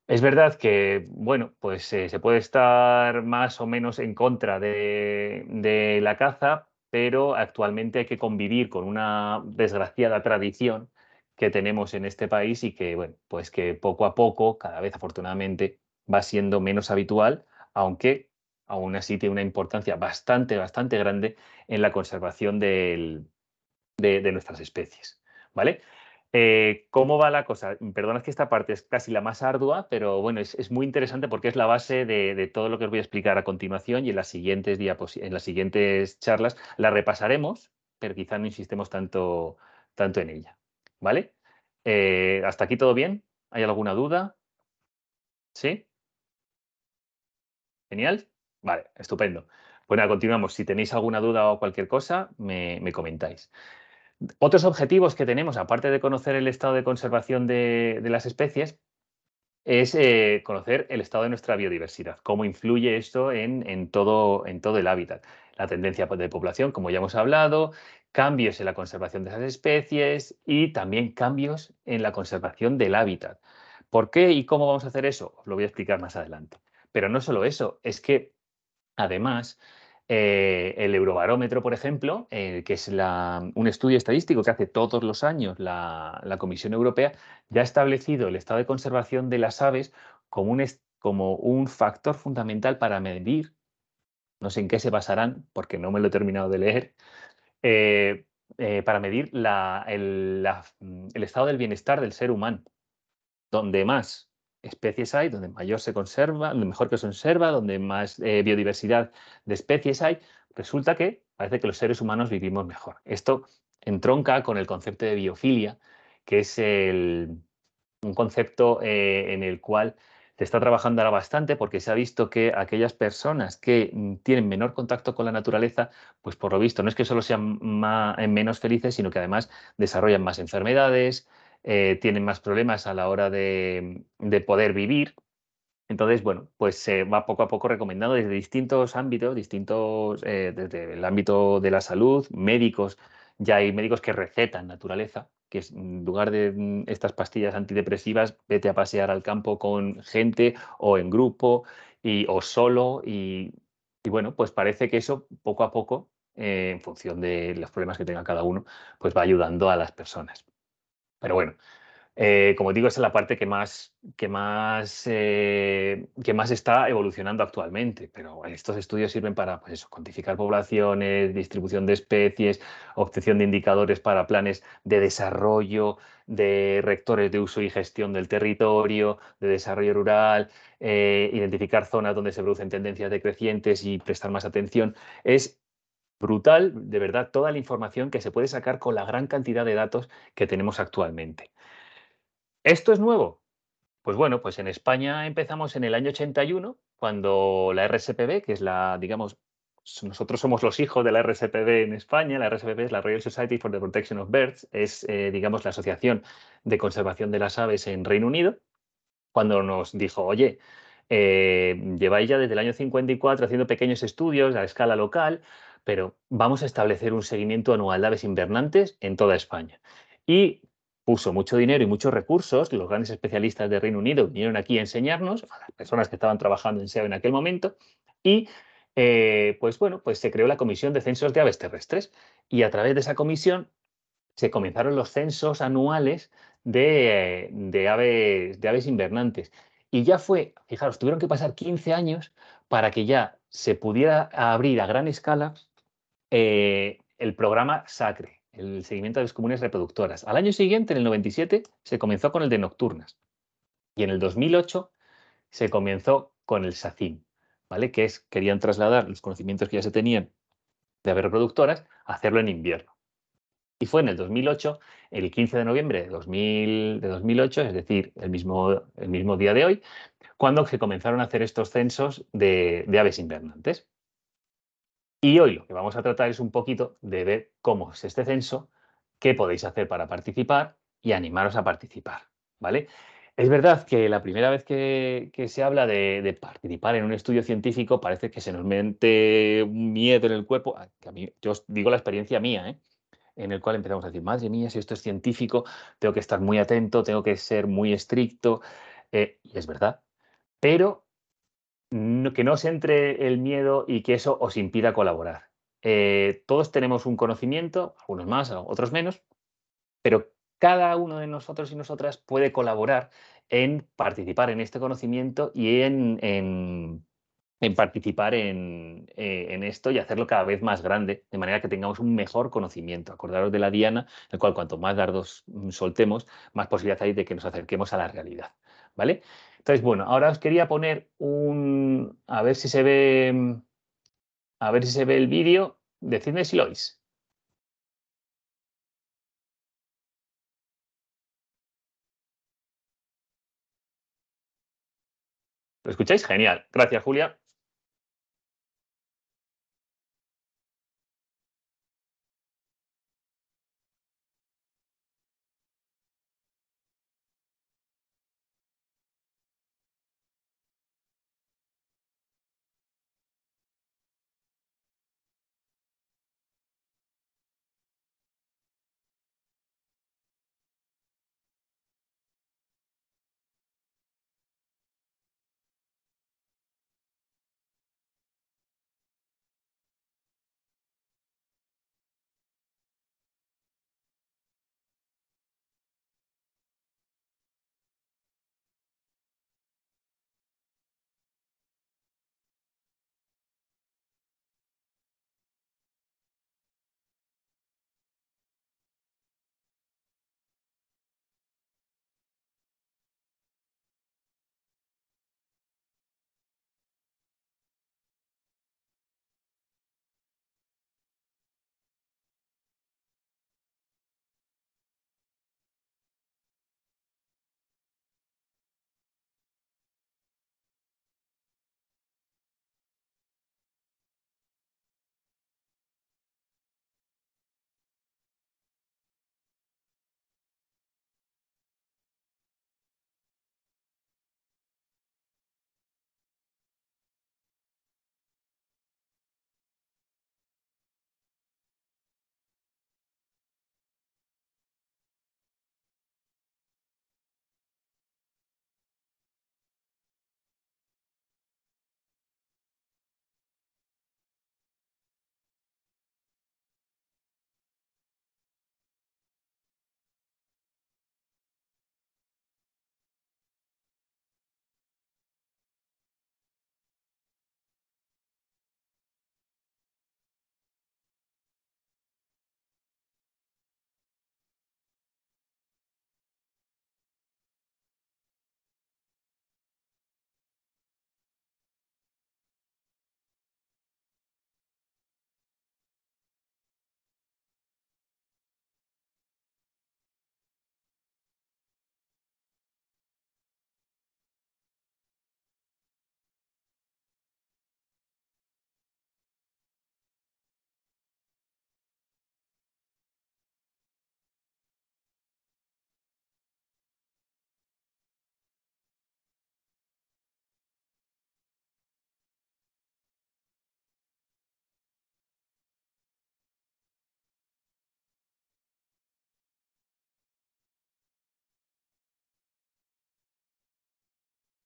Es verdad que, bueno, pues eh, se puede estar más o menos en contra de, la caza, pero actualmente hay que convivir con una desgraciada tradición que tenemos en este país y que, bueno, pues que poco a poco, cada vez afortunadamente, va siendo menos habitual, aunque aún así tiene una importancia bastante, bastante grande en la conservación de, de nuestras especies, ¿vale? Eh, ¿Cómo va la cosa? Perdona que esta parte es casi la más ardua, pero bueno, es, muy interesante porque es la base de, todo lo que os voy a explicar a continuación y en las siguientes, en las siguientes charlas la repasaremos, pero quizá no insistemos tanto, tanto en ella. ¿Vale? Eh, ¿Hasta aquí todo bien? ¿Hay alguna duda? ¿Sí? ¿Genial? Vale, estupendo. Bueno, continuamos. Si tenéis alguna duda o cualquier cosa, me comentáis. Otros objetivos que tenemos, aparte de conocer el estado de conservación de, las especies, es eh, conocer el estado de nuestra biodiversidad, cómo influye esto en, todo, en todo el hábitat. La tendencia de población, como ya hemos hablado, cambios en la conservación de esas especies y también cambios en la conservación del hábitat. ¿Por qué y cómo vamos a hacer eso? lo voy a explicar más adelante. Pero no solo eso, es que además eh, el Eurobarómetro, por ejemplo, eh, que es un estudio estadístico que hace todos los años la, Comisión Europea, ya ha establecido el estado de conservación de las aves como un, factor fundamental para medir, no sé en qué se basarán, porque no me lo he terminado de leer, eh, para medir el, mm, el estado del bienestar del ser humano. Donde más especies hay, donde mayor se conserva, donde mejor que se conserva, donde más eh, biodiversidad de especies hay, resulta que parece que los seres humanos vivimos mejor. Esto entronca con el concepto de biofilia, que es un concepto eh, en el cual se está trabajando ahora bastante porque se ha visto que aquellas personas que mm, tienen menor contacto con la naturaleza, pues por lo visto no es que solo sean menos felices, sino que además desarrollan más enfermedades, eh, tienen más problemas a la hora de, poder vivir. Entonces, bueno, pues se va poco a poco recomendando desde distintos ámbitos, distintos, eh, desde el ámbito de la salud, médicos, ya hay médicos que recetan naturaleza, que en lugar de mm, estas pastillas antidepresivas, vete a pasear al campo con gente o en grupo y, o solo. Y, bueno, pues parece que eso poco a poco, eh, en función de los problemas que tenga cada uno, pues va ayudando a las personas. Pero bueno, eh, como digo, esa es la parte que más, que, más, eh, que más está evolucionando actualmente, pero estos estudios sirven para pues eso, cuantificar poblaciones, distribución de especies, obtención de indicadores para planes de desarrollo, de rectores de uso y gestión del territorio, de desarrollo rural, eh, identificar zonas donde se producen tendencias decrecientes y prestar más atención. Es brutal, de verdad, toda la información que se puede sacar con la gran cantidad de datos que tenemos actualmente. ¿Esto es nuevo? Pues bueno, pues en España empezamos en el año 81, cuando la RSPB, que es la, digamos, nosotros somos los hijos de la RSPB en España. La RSPB es la Royal Society for the Protection of Birds, es, eh, digamos, la Asociación de Conservación de las Aves en Reino Unido, cuando nos dijo, oye, eh, lleváis ya desde el año 54 haciendo pequeños estudios a escala local pero vamos a establecer un seguimiento anual de aves invernantes en toda España. Y puso mucho dinero y muchos recursos, los grandes especialistas de Reino Unido vinieron aquí a enseñarnos, a las personas que estaban trabajando en SEO en aquel momento, y eh, pues bueno, pues se creó la Comisión de Censos de Aves Terrestres y a través de esa comisión se comenzaron los censos anuales de, aves, de aves invernantes. Y ya fue, fijaros, tuvieron que pasar 15 años para que ya se pudiera abrir a gran escala eh, el programa SACRE, el seguimiento de las Comunes reproductoras. Al año siguiente, en el 97, se comenzó con el de nocturnas y en el 2008 se comenzó con el SACIM, ¿vale? que es, querían trasladar los conocimientos que ya se tenían de aves reproductoras a hacerlo en invierno. Y fue en el 2008, el 15 de noviembre de, 2008, es decir, el mismo, día de hoy, cuando se comenzaron a hacer estos censos de aves invernantes. Y hoy lo que vamos a tratar es un poquito de ver cómo es este censo, qué podéis hacer para participar y animaros a participar, ¿vale? Es verdad que la primera vez que, se habla de, participar en un estudio científico parece que se nos mete un miedo en el cuerpo. a mí, yo os digo la experiencia mía, ¿eh? en el cual empezamos a decir, madre mía, si esto es científico, tengo que estar muy atento, tengo que ser muy estricto. Eh, y es verdad. Pero que no os entre el miedo y que eso os impida colaborar. Eh, todos tenemos un conocimiento, algunos más, otros menos, pero cada uno de nosotros y nosotras puede colaborar en participar en este conocimiento y en, en, participar eh, en, esto y hacerlo cada vez más grande, de manera que tengamos un mejor conocimiento. Acordaros de la diana, el cual cuanto más dardos mm, soltemos, más posibilidad hay de que nos acerquemos a la realidad. ¿Vale? Entonces, bueno, ahora os quería poner un. A ver si se ve. A ver si se ve el vídeo. Decidme si lo oís. ¿Lo escucháis? Genial. Gracias, Julia.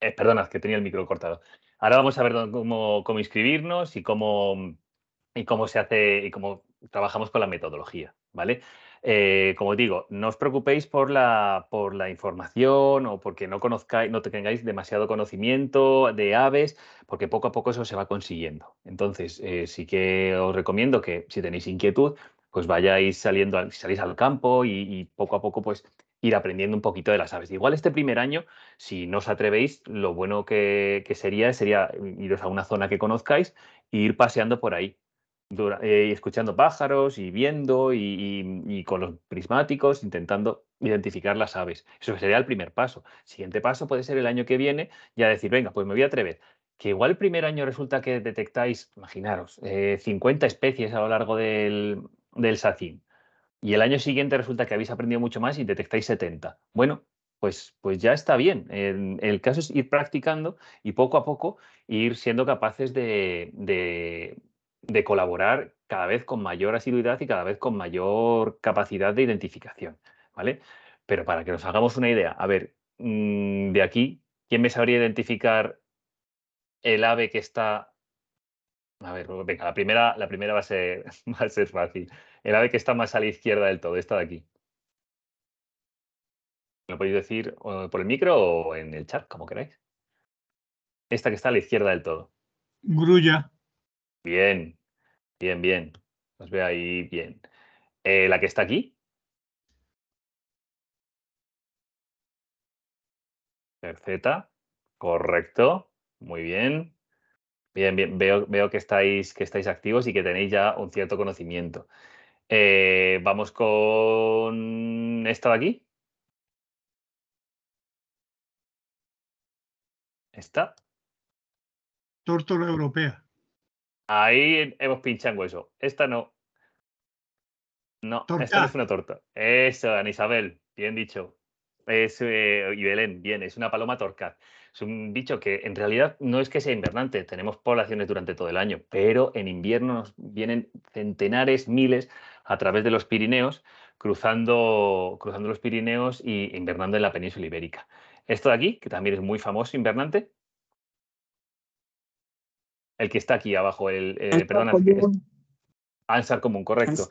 Eh, perdonad, que tenía el micro cortado. Ahora vamos a ver cómo, inscribirnos y cómo, y cómo se hace y cómo trabajamos con la metodología, ¿vale? Eh, como digo, no os preocupéis por la, por la información o porque no conozcáis, no tengáis demasiado conocimiento de aves, porque poco a poco eso se va consiguiendo. Entonces, eh, sí que os recomiendo que si tenéis inquietud, pues vayáis saliendo, salís al campo y poco a poco, pues ir aprendiendo un poquito de las aves. Igual este primer año, si no os atrevéis, lo bueno que, sería sería iros a una zona que conozcáis e ir paseando por ahí, eh, escuchando pájaros y viendo y, con los prismáticos intentando identificar las aves. Eso sería el primer paso. Siguiente paso puede ser el año que viene, ya decir, venga, pues me voy a atrever. Que igual el primer año resulta que detectáis, imaginaros, 50 eh, especies a lo largo del, del y el año siguiente resulta que habéis aprendido mucho más y detectáis 70. Bueno, pues, pues ya está bien. El, caso es ir practicando y poco a poco ir siendo capaces de, de, colaborar cada vez con mayor asiduidad y cada vez con mayor capacidad de identificación. ¿vale? Pero para que nos hagamos una idea, a ver, mm, de aquí, ¿quién me sabría identificar el ave que está a ver, pues venga, la primera, la primera va, a ser, fácil. El ave que está más a la izquierda del todo, esta de aquí. ¿Me lo podéis decir por el micro o en el chat, como queráis? Esta que está a la izquierda del todo. Grulla. Bien, bien, bien. Os veo ahí bien. Eh, la que está aquí. Z. Correcto. Muy bien. Bien, bien, veo, veo que, estáis, que estáis activos y que tenéis ya un cierto conocimiento. Eh, vamos con esta de aquí. ¿Esta? Tortola europea. Ahí hemos pinchado eso. Esta no. No, esta no es una torta. Eso, Anisabel, bien dicho. Es, y eh, Belén, bien, es una paloma torcaz es un bicho que en realidad no es que sea invernante, tenemos poblaciones durante todo el año, pero en invierno nos vienen centenares, miles a través de los Pirineos, cruzando, cruzando los Pirineos y invernando en la península ibérica. Esto de aquí, que también es muy famoso, invernante. El que está aquí abajo, el, eh, perdona, común. Ansar común, correcto.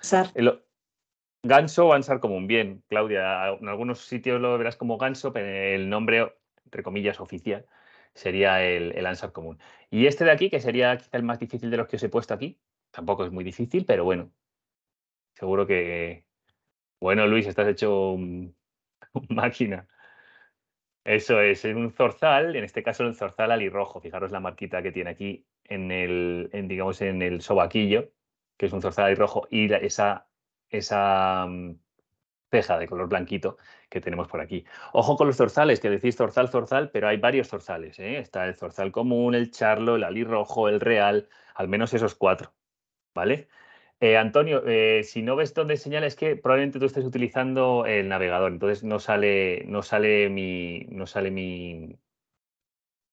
ganso o ansar común, bien, Claudia. En algunos sitios lo verás como ganso, pero el nombre entre comillas, oficial, sería el, el común. Y este de aquí, que sería quizá el más difícil de los que os he puesto aquí, tampoco es muy difícil, pero bueno, seguro que... Bueno, Luis, estás hecho un, máquina. Eso es, es un zorzal, en este caso el zorzal alirrojo. Fijaros la marquita que tiene aquí en el, digamos, en el sobaquillo, que es un zorzal alirrojo, y esa, esa mm, ceja de color blanquito que tenemos por aquí. Ojo con los zorzales, que decís zorzal, zorzal, pero hay varios zorzales. ¿eh? Está el zorzal común, el charlo, el rojo, el real, al menos esos cuatro. ¿Vale? Eh, Antonio, eh, si no ves dónde señala, es que probablemente tú estés utilizando el navegador, entonces no sale, no sale mi, no sale mi,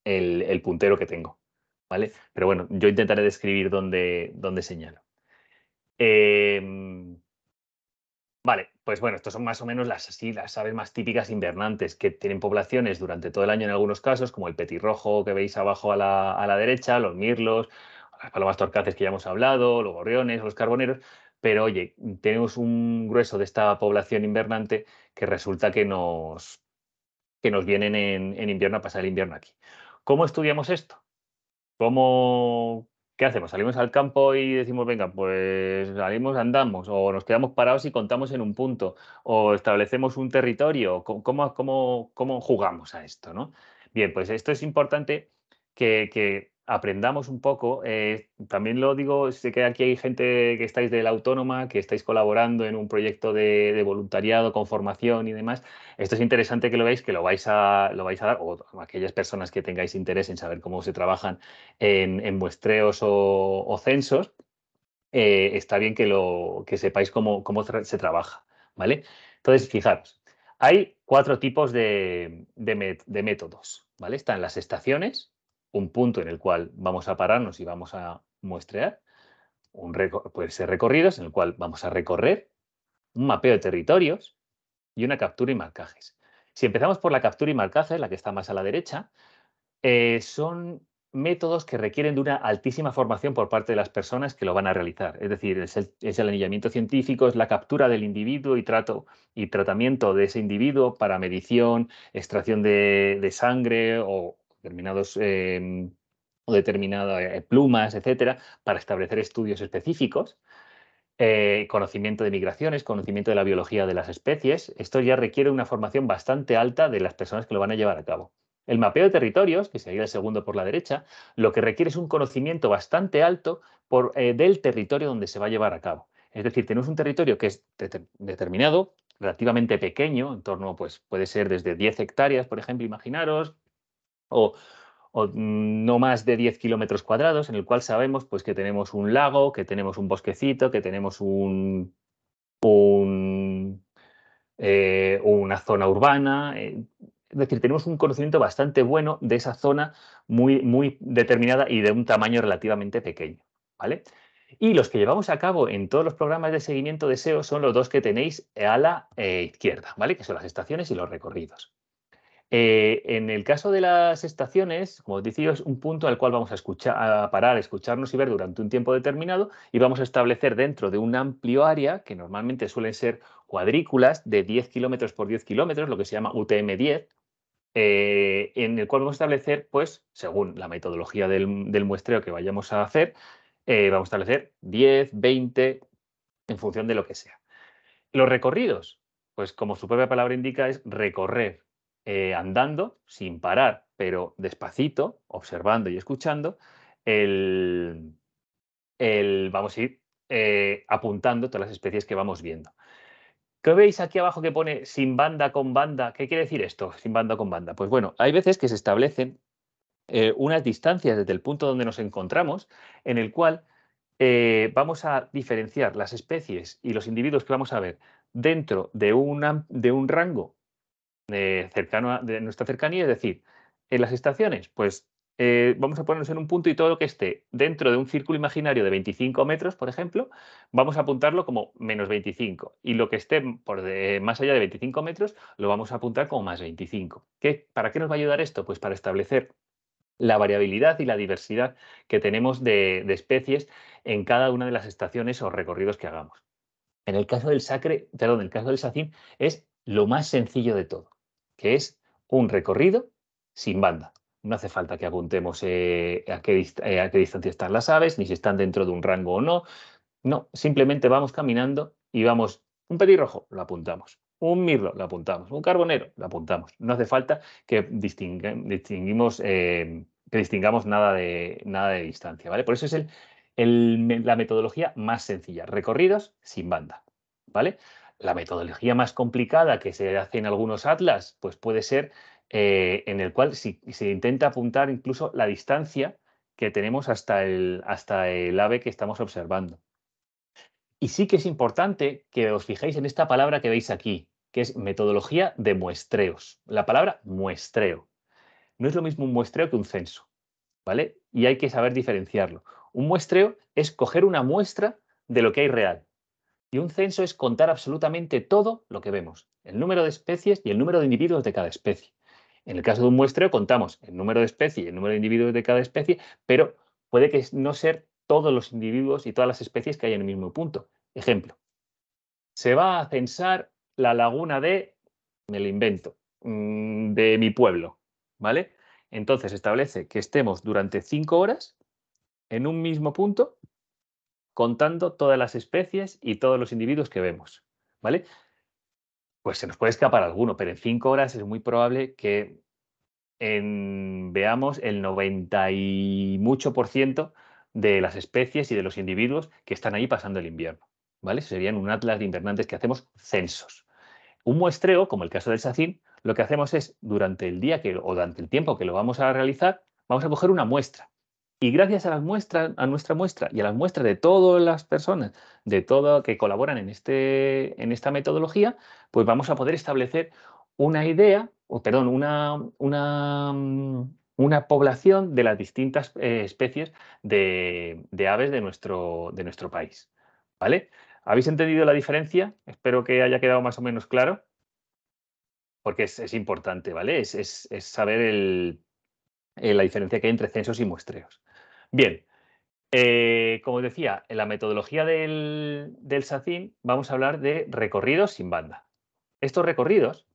el, el puntero que tengo, ¿vale? Pero bueno, yo intentaré describir dónde, dónde señalo. Eh, Vale, pues bueno, estos son más o menos las, así, las aves más típicas invernantes que tienen poblaciones durante todo el año en algunos casos, como el petirrojo que veis abajo a la, a derecha, los mirlos, las palomas torcaces que ya hemos hablado, los gorriones, los carboneros, pero oye, tenemos un grueso de esta población invernante que resulta que nos, que nos vienen en, en invierno a pasar el invierno aquí. ¿Cómo estudiamos esto? ¿Cómo, ¿qué hacemos? ¿Salimos al campo y decimos, venga, pues salimos, andamos, o nos quedamos parados y contamos en un punto, o establecemos un territorio? ¿Cómo, cómo, jugamos a esto? ¿no? Bien, pues esto es importante que aprendamos un poco. Eh, también lo digo, sé que aquí hay gente que estáis de la autónoma, que estáis colaborando en un proyecto de, voluntariado, con formación y demás. Esto es interesante que lo veáis, que lo vais a, lo vais a dar, o aquellas personas que tengáis interés en saber cómo se trabajan en, muestreos o, censos, eh, está bien que, lo, que sepáis cómo, se trabaja. ¿vale? Entonces, fijaros, hay cuatro tipos de, de métodos. ¿vale? Están las estaciones, un punto en el cual vamos a pararnos y vamos a muestrear, un puede ser recorridos en el cual vamos a recorrer, un mapeo de territorios y una captura y marcajes. Si empezamos por la captura y marcajes la que está más a la derecha, eh, son métodos que requieren de una altísima formación por parte de las personas que lo van a realizar. Es decir, es el, anillamiento científico, es la captura del individuo y, trato, y tratamiento de ese individuo para medición, extracción de sangre o, determinados em, o determinadas eh, plumas, etcétera, para establecer estudios específicos. Eh, conocimiento de migraciones, conocimiento de la biología de las especies. Esto ya requiere una formación bastante alta de las personas que lo van a llevar a cabo. El mapeo de territorios, que sería el segundo por la derecha, lo que requiere es un conocimiento bastante alto por, eh, del territorio donde se va a llevar a cabo. Es decir, tenemos un territorio que es determinado, relativamente pequeño, en torno, pues puede ser desde 10 hectáreas, por ejemplo, imaginaros, o, no más de 10 kilómetros cuadrados, en el cual sabemos pues, que tenemos un lago, que tenemos un bosquecito, que tenemos un, eh, una zona urbana. Eh, es decir, tenemos un conocimiento bastante bueno de esa zona muy, muy determinada y de un tamaño relativamente pequeño. ¿vale? Y los que llevamos a cabo en todos los programas de seguimiento de SEO son los dos que tenéis a la eh, izquierda, ¿vale? que son las estaciones y los recorridos. Eh, en el caso de las estaciones, como os decía, es un punto al cual vamos a, escuchar, a parar, escucharnos y ver durante un tiempo determinado y vamos a establecer dentro de un amplio área, que normalmente suelen ser cuadrículas de 10 kilómetros por 10 kilómetros, lo que se llama UTM-10, eh, en el cual vamos a establecer, pues, según la metodología del, muestreo que vayamos a hacer, eh, vamos a establecer 10, 20, en función de lo que sea. Los recorridos, pues como su propia palabra indica, es recorrer eh, andando, sin parar, pero despacito, observando y escuchando, el, el vamos a ir eh, apuntando todas las especies que vamos viendo. ¿Qué veis aquí abajo que pone sin banda con banda? ¿Qué quiere decir esto, sin banda con banda? Pues bueno, hay veces que se establecen eh, unas distancias desde el punto donde nos encontramos, en el cual vamos a diferenciar las especies y los individuos que vamos a ver dentro de, una, de un rango cercano de nuestra cercanía, es decir, en las estaciones, pues eh, vamos a ponernos en un punto y todo lo que esté dentro de un círculo imaginario de 25 metros, por ejemplo, vamos a apuntarlo como menos 25 y lo que esté por más allá de 25 metros lo vamos a apuntar como más 25. ¿Para qué nos va a ayudar esto? Pues para establecer la variabilidad y la diversidad que tenemos de, de especies en cada una de las estaciones o recorridos que hagamos. En el caso del Sacre, perdón, en el caso del Sacín es lo más sencillo de todo que es un recorrido sin banda. No hace falta que apuntemos eh, eh, a, qué, distancia están las aves, ni si están dentro de un rango o no. No, simplemente vamos caminando y vamos, un pelirrojo, lo apuntamos un mirlo, lo apuntamos, un carbonero, lo apuntamos. No hace falta que, eh, distingamos nada de, nada de distancia, ¿vale? Por eso es el, la metodología más sencilla, recorridos sin banda, ¿vale? La metodología más complicada que se hace en algunos atlas, pues puede ser eh, en el cual se intenta apuntar incluso la distancia que tenemos hasta el, hasta el ave que estamos observando. Y sí que es importante que os fijéis en esta palabra que veis aquí, que es metodología de muestreos. La palabra muestreo. No es lo mismo un muestreo que un censo, ¿vale? Y hay que saber diferenciarlo. Un muestreo es coger una muestra de lo que hay real. Y un censo es contar absolutamente todo lo que vemos, el número de especies y el número de individuos de cada especie. En el caso de un muestreo contamos el número de especies y el número de individuos de cada especie, pero puede que no ser todos los individuos y todas las especies que hay en el mismo punto. Ejemplo, se va a censar la laguna de, me lo invento, mm, de mi pueblo, ¿vale? Entonces establece que estemos durante cinco horas en un mismo punto contando todas las especies y todos los individuos que vemos, ¿vale? Pues se nos puede escapar alguno, pero en cinco horas es muy probable que veamos el 90 y mucho por de las especies y de los individuos que están ahí pasando el invierno, ¿vale? serían un atlas de invernantes que hacemos censos. Un muestreo, como el caso del sacín, lo que hacemos es durante el día que, o durante el tiempo que lo vamos a realizar, vamos a coger una muestra y gracias a las muestras, a nuestra muestra y a las muestras de todas las personas, de todo que colaboran en, este, en esta metodología, pues vamos a poder establecer una idea, o perdón, una, una, una población de las distintas eh, especies de, aves de nuestro, de nuestro país. ¿Vale? ¿Habéis entendido la diferencia? Espero que haya quedado más o menos claro, porque es, importante, ¿vale? Es, saber eh, la diferencia que hay entre censos y muestreos. Bien, eh, como decía, en la metodología del, del vamos a hablar de recorridos sin banda. Estos recorridos,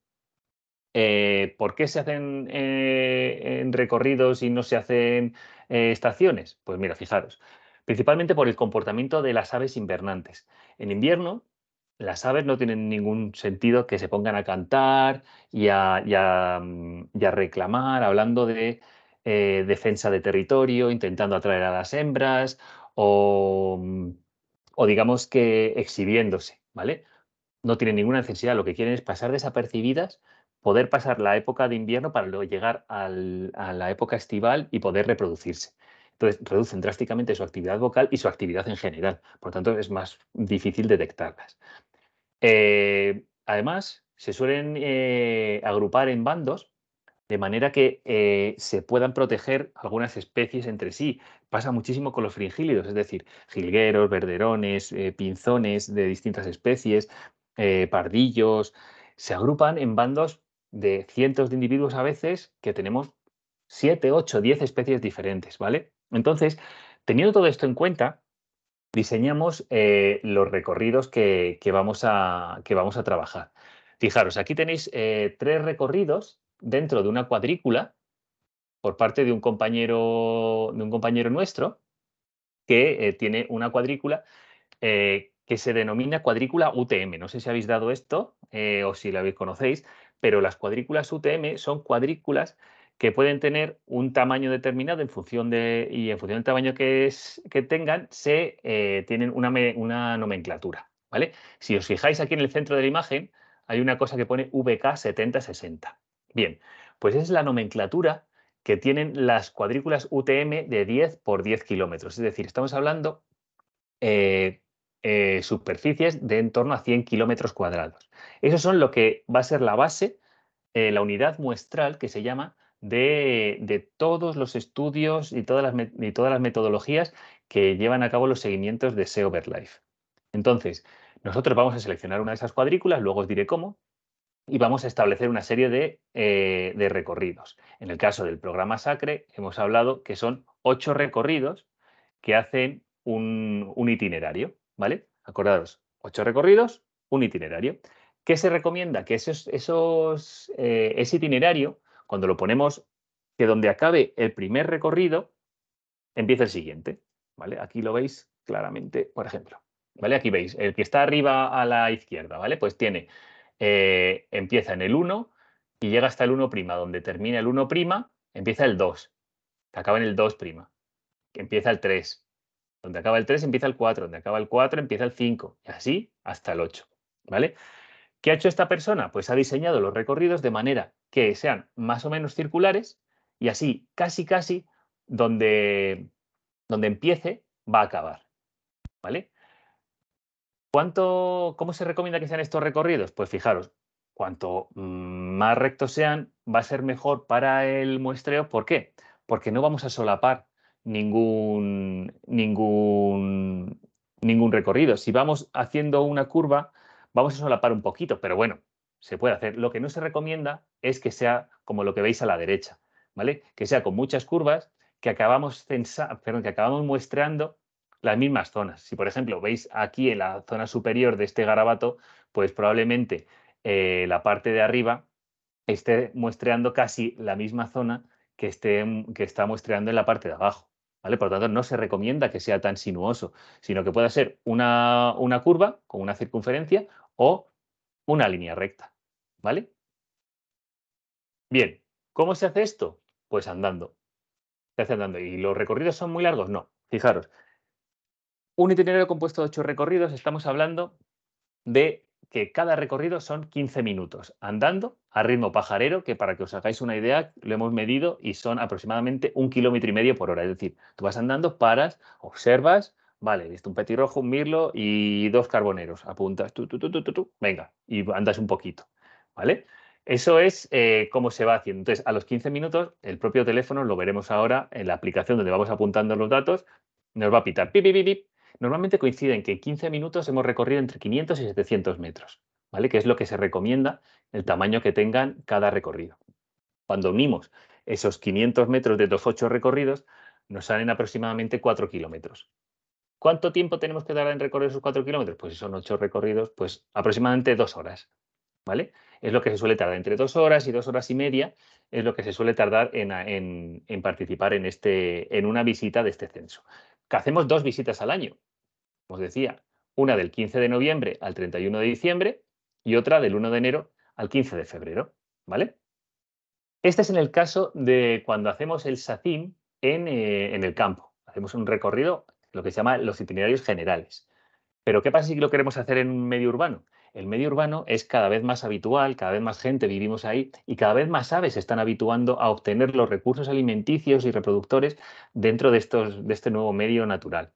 eh, ¿por qué se hacen eh, en recorridos y no se hacen estaciones? Pues mira, fijaros, principalmente por el comportamiento de las aves invernantes. En invierno, las aves no tienen ningún sentido que se pongan a cantar y a reclamar hablando de eh, defensa de territorio, intentando atraer a las hembras o, digamos que exhibiéndose, ¿vale? No tienen ninguna necesidad, lo que quieren es pasar desapercibidas poder pasar la época de invierno para luego llegar a la época estival y poder reproducirse. Entonces, reducen drásticamente su actividad vocal y su actividad en general. Por tanto, es más difícil detectarlas. Eh, además, se suelen eh, agrupar en bandos de manera que eh, se puedan proteger algunas especies entre sí. Pasa muchísimo con los fringílidos, es decir, jilgueros, verderones, eh, pinzones de distintas especies, eh, pardillos, se agrupan en bandos de cientos de individuos a veces que tenemos siete, ocho, diez especies diferentes, ¿vale? Entonces, teniendo todo esto en cuenta, diseñamos los recorridos que, vamos a, que, vamos a, trabajar. Fijaros, aquí tenéis tres recorridos dentro de una cuadrícula por parte de un compañero, de un compañero nuestro que eh, tiene una cuadrícula eh, que se denomina cuadrícula UTM. No sé si habéis dado esto eh, o si la habéis conocéis, pero las cuadrículas UTM son cuadrículas que pueden tener un tamaño determinado en función de, y en función del tamaño que, es, que tengan, se tienen una, una nomenclatura. ¿vale? Si os fijáis aquí en el centro de la imagen, hay una cosa que pone VK7060. Bien, pues es la nomenclatura que tienen las cuadrículas UTM de 10 por 10 kilómetros. Es decir, estamos hablando eh, eh, superficies de en torno a 100 kilómetros cuadrados. Esos son lo que va a ser la base, eh, la unidad muestral que se llama de, todos los estudios y todas las, metodologías que llevan a cabo los seguimientos de SEO Verlife. Entonces, nosotros vamos a seleccionar una de esas cuadrículas, luego os diré cómo, y vamos a establecer una serie eh, de, recorridos. En el caso del programa SACRE, hemos hablado que son ocho recorridos que hacen un, itinerario, ¿vale? Acordaros, ocho recorridos, un itinerario. ¿Qué se recomienda? Que esos, esos eh, ese itinerario, cuando lo ponemos, que donde acabe el primer recorrido, empieza el siguiente, ¿vale? Aquí lo veis claramente, por ejemplo, ¿vale? Aquí veis, el que está arriba a la izquierda, ¿vale? Pues tiene eh, empieza en el 1 y llega hasta el 1', donde termina el 1', empieza el 2, que acaba en el 2', que empieza el 3. Donde acaba el 3 empieza el 4, donde acaba el 4 empieza el 5, y así hasta el 8. ¿Vale? ¿Qué ha hecho esta persona? Pues ha diseñado los recorridos de manera que sean más o menos circulares y así casi casi donde, donde empiece va a acabar. ¿Vale? ¿Cuánto, ¿Cómo se recomienda que sean estos recorridos? Pues fijaros, cuanto mm, más rectos sean, va a ser mejor para el muestreo. ¿Por qué? Porque no vamos a solapar ningún, ningún, ningún recorrido. Si vamos haciendo una curva, vamos a solapar un poquito, pero bueno, se puede hacer. Lo que no se recomienda es que sea como lo que veis a la derecha, ¿vale? Que sea con muchas curvas que acabamos, perdón, que acabamos muestreando las mismas zonas. Si, por ejemplo, veis aquí en la zona superior de este garabato, pues probablemente eh, la parte de arriba esté muestreando casi la misma zona que, esté, que está muestreando en la parte de abajo. ¿Vale? Por lo tanto, no se recomienda que sea tan sinuoso, sino que pueda ser una, curva con una circunferencia o una línea recta. ¿Vale? Bien, ¿cómo se hace esto? Pues andando. hace andando. ¿Y los recorridos son muy largos? No. Fijaros, un itinerario compuesto de ocho recorridos, estamos hablando de que cada recorrido son 15 minutos, andando a ritmo pajarero, que para que os hagáis una idea, lo hemos medido y son aproximadamente un kilómetro y medio por hora. Es decir, tú vas andando, paras, observas, vale, viste un petirrojo, un mirlo y dos carboneros, apuntas, tú, tú, tú, tú, tú, tú, venga, y andas un poquito, ¿vale? Eso es eh, cómo se va haciendo. Entonces, a los 15 minutos, el propio teléfono, lo veremos ahora en la aplicación donde vamos apuntando los datos, nos va a pitar, pipi, pipi. Normalmente coinciden que 15 minutos hemos recorrido entre 500 y 700 metros, ¿vale? Que es lo que se recomienda, el tamaño que tengan cada recorrido. Cuando unimos esos 500 metros de los 8 recorridos, nos salen aproximadamente 4 kilómetros. ¿Cuánto tiempo tenemos que dar en recorrer esos 4 kilómetros? Pues si son 8 recorridos, pues aproximadamente 2 horas, ¿vale? Es lo que se suele tardar entre 2 horas y 2 horas y media, es lo que se suele tardar en, en participar en, este, en una visita de este censo. Que hacemos dos visitas al año, os decía, una del 15 de noviembre al 31 de diciembre y otra del 1 de enero al 15 de febrero, ¿vale? Este es en el caso de cuando hacemos el SACIM eh, en, el campo. Hacemos un recorrido, lo que se llama los itinerarios generales. Pero ¿qué pasa si lo queremos hacer en un medio urbano? El medio urbano es cada vez más habitual, cada vez más gente vivimos ahí y cada vez más aves se están habituando a obtener los recursos alimenticios y reproductores dentro de, estos, de este nuevo medio natural.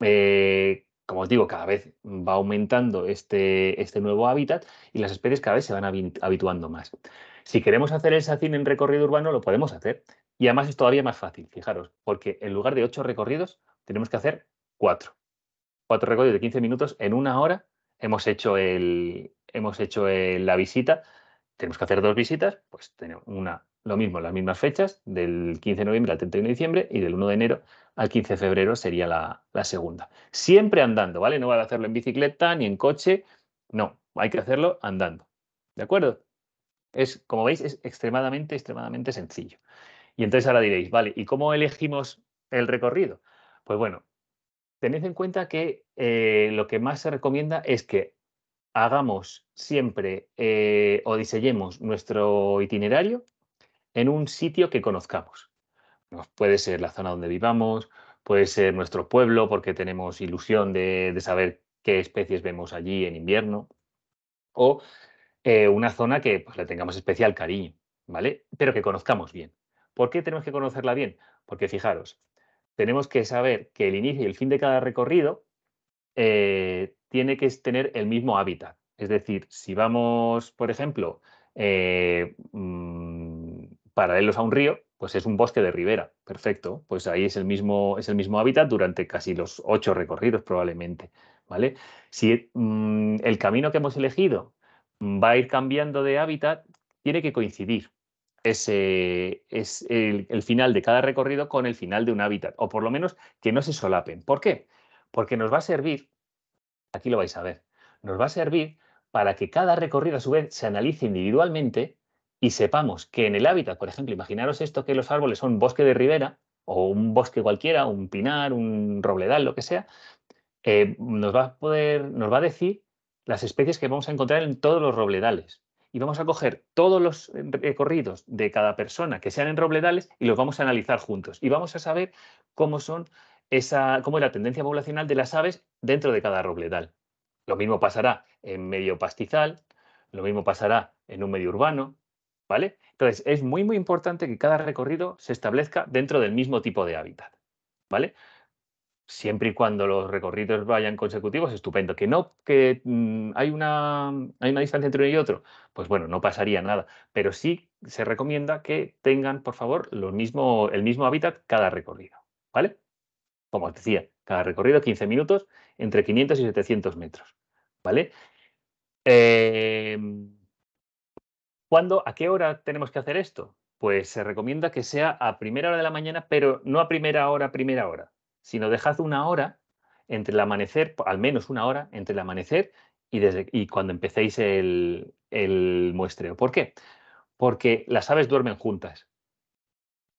Eh, como os digo, cada vez va aumentando este, este nuevo hábitat y las especies cada vez se van habituando más. Si queremos hacer el sacín en recorrido urbano, lo podemos hacer. Y además es todavía más fácil, fijaros, porque en lugar de ocho recorridos, tenemos que hacer cuatro. Cuatro recorridos de 15 minutos en una hora. Hemos hecho, el, hemos hecho la visita. Tenemos que hacer dos visitas, pues tenemos una lo mismo, las mismas fechas, del 15 de noviembre al 31 de diciembre y del 1 de enero al 15 de febrero sería la, segunda. Siempre andando, ¿vale? No vale hacerlo en bicicleta ni en coche, no, hay que hacerlo andando. ¿De acuerdo? Es, como veis, es extremadamente, extremadamente sencillo. Y entonces ahora diréis, vale, ¿y cómo elegimos el recorrido? Pues bueno, tened en cuenta que eh, lo que más se recomienda es que hagamos siempre eh, o diseñemos nuestro itinerario en un sitio que conozcamos. Puede ser la zona donde vivamos, puede ser nuestro pueblo porque tenemos ilusión de, saber qué especies vemos allí en invierno, o eh, una zona que la pues, le tengamos especial cariño, ¿vale? Pero que conozcamos bien. ¿Por qué tenemos que conocerla bien? Porque fijaros, tenemos que saber que el inicio y el fin de cada recorrido eh, tiene que tener el mismo hábitat. Es decir, si vamos, por ejemplo, eh, mm, paralelos a un río, pues es un bosque de ribera. Perfecto. Pues ahí es el mismo, es el mismo hábitat durante casi los ocho recorridos probablemente. ¿Vale? Si mm, el camino que hemos elegido mm, va a ir cambiando de hábitat, tiene que coincidir ese, es el, el, final de cada recorrido con el final de un hábitat, o por lo menos que no se solapen. ¿Por qué? Porque nos va a servir, aquí lo vais a ver, nos va a servir para que cada recorrido a su vez se analice individualmente y sepamos que en el hábitat, por ejemplo, imaginaros esto que los árboles son bosque de ribera o un bosque cualquiera, un pinar, un robledal, lo que sea, eh, nos va a poder, nos va a decir las especies que vamos a encontrar en todos los robledales. Y vamos a coger todos los recorridos de cada persona que sean en robledales y los vamos a analizar juntos. Y vamos a saber cómo son esa, cómo es la tendencia poblacional de las aves dentro de cada robledal. Lo mismo pasará en medio pastizal, lo mismo pasará en un medio urbano, ¿Vale? Entonces, es muy, muy importante que cada recorrido se establezca dentro del mismo tipo de hábitat. ¿Vale? Siempre y cuando los recorridos vayan consecutivos, estupendo. Que no, que mm, hay, una, una distancia entre uno y otro, pues bueno, no pasaría nada. Pero sí se recomienda que tengan, por favor, el mismo hábitat cada recorrido. ¿Vale? Como os decía, cada recorrido 15 minutos, entre 500 y 700 metros. ¿Vale? Em, ¿Cuándo, a qué hora tenemos que hacer esto? Pues se recomienda que sea a primera hora de la mañana, pero no a primera hora, primera hora, sino dejad una hora entre el amanecer, al menos una hora entre el amanecer y, cuando empecéis el, muestreo. ¿Por qué? Porque las aves duermen juntas.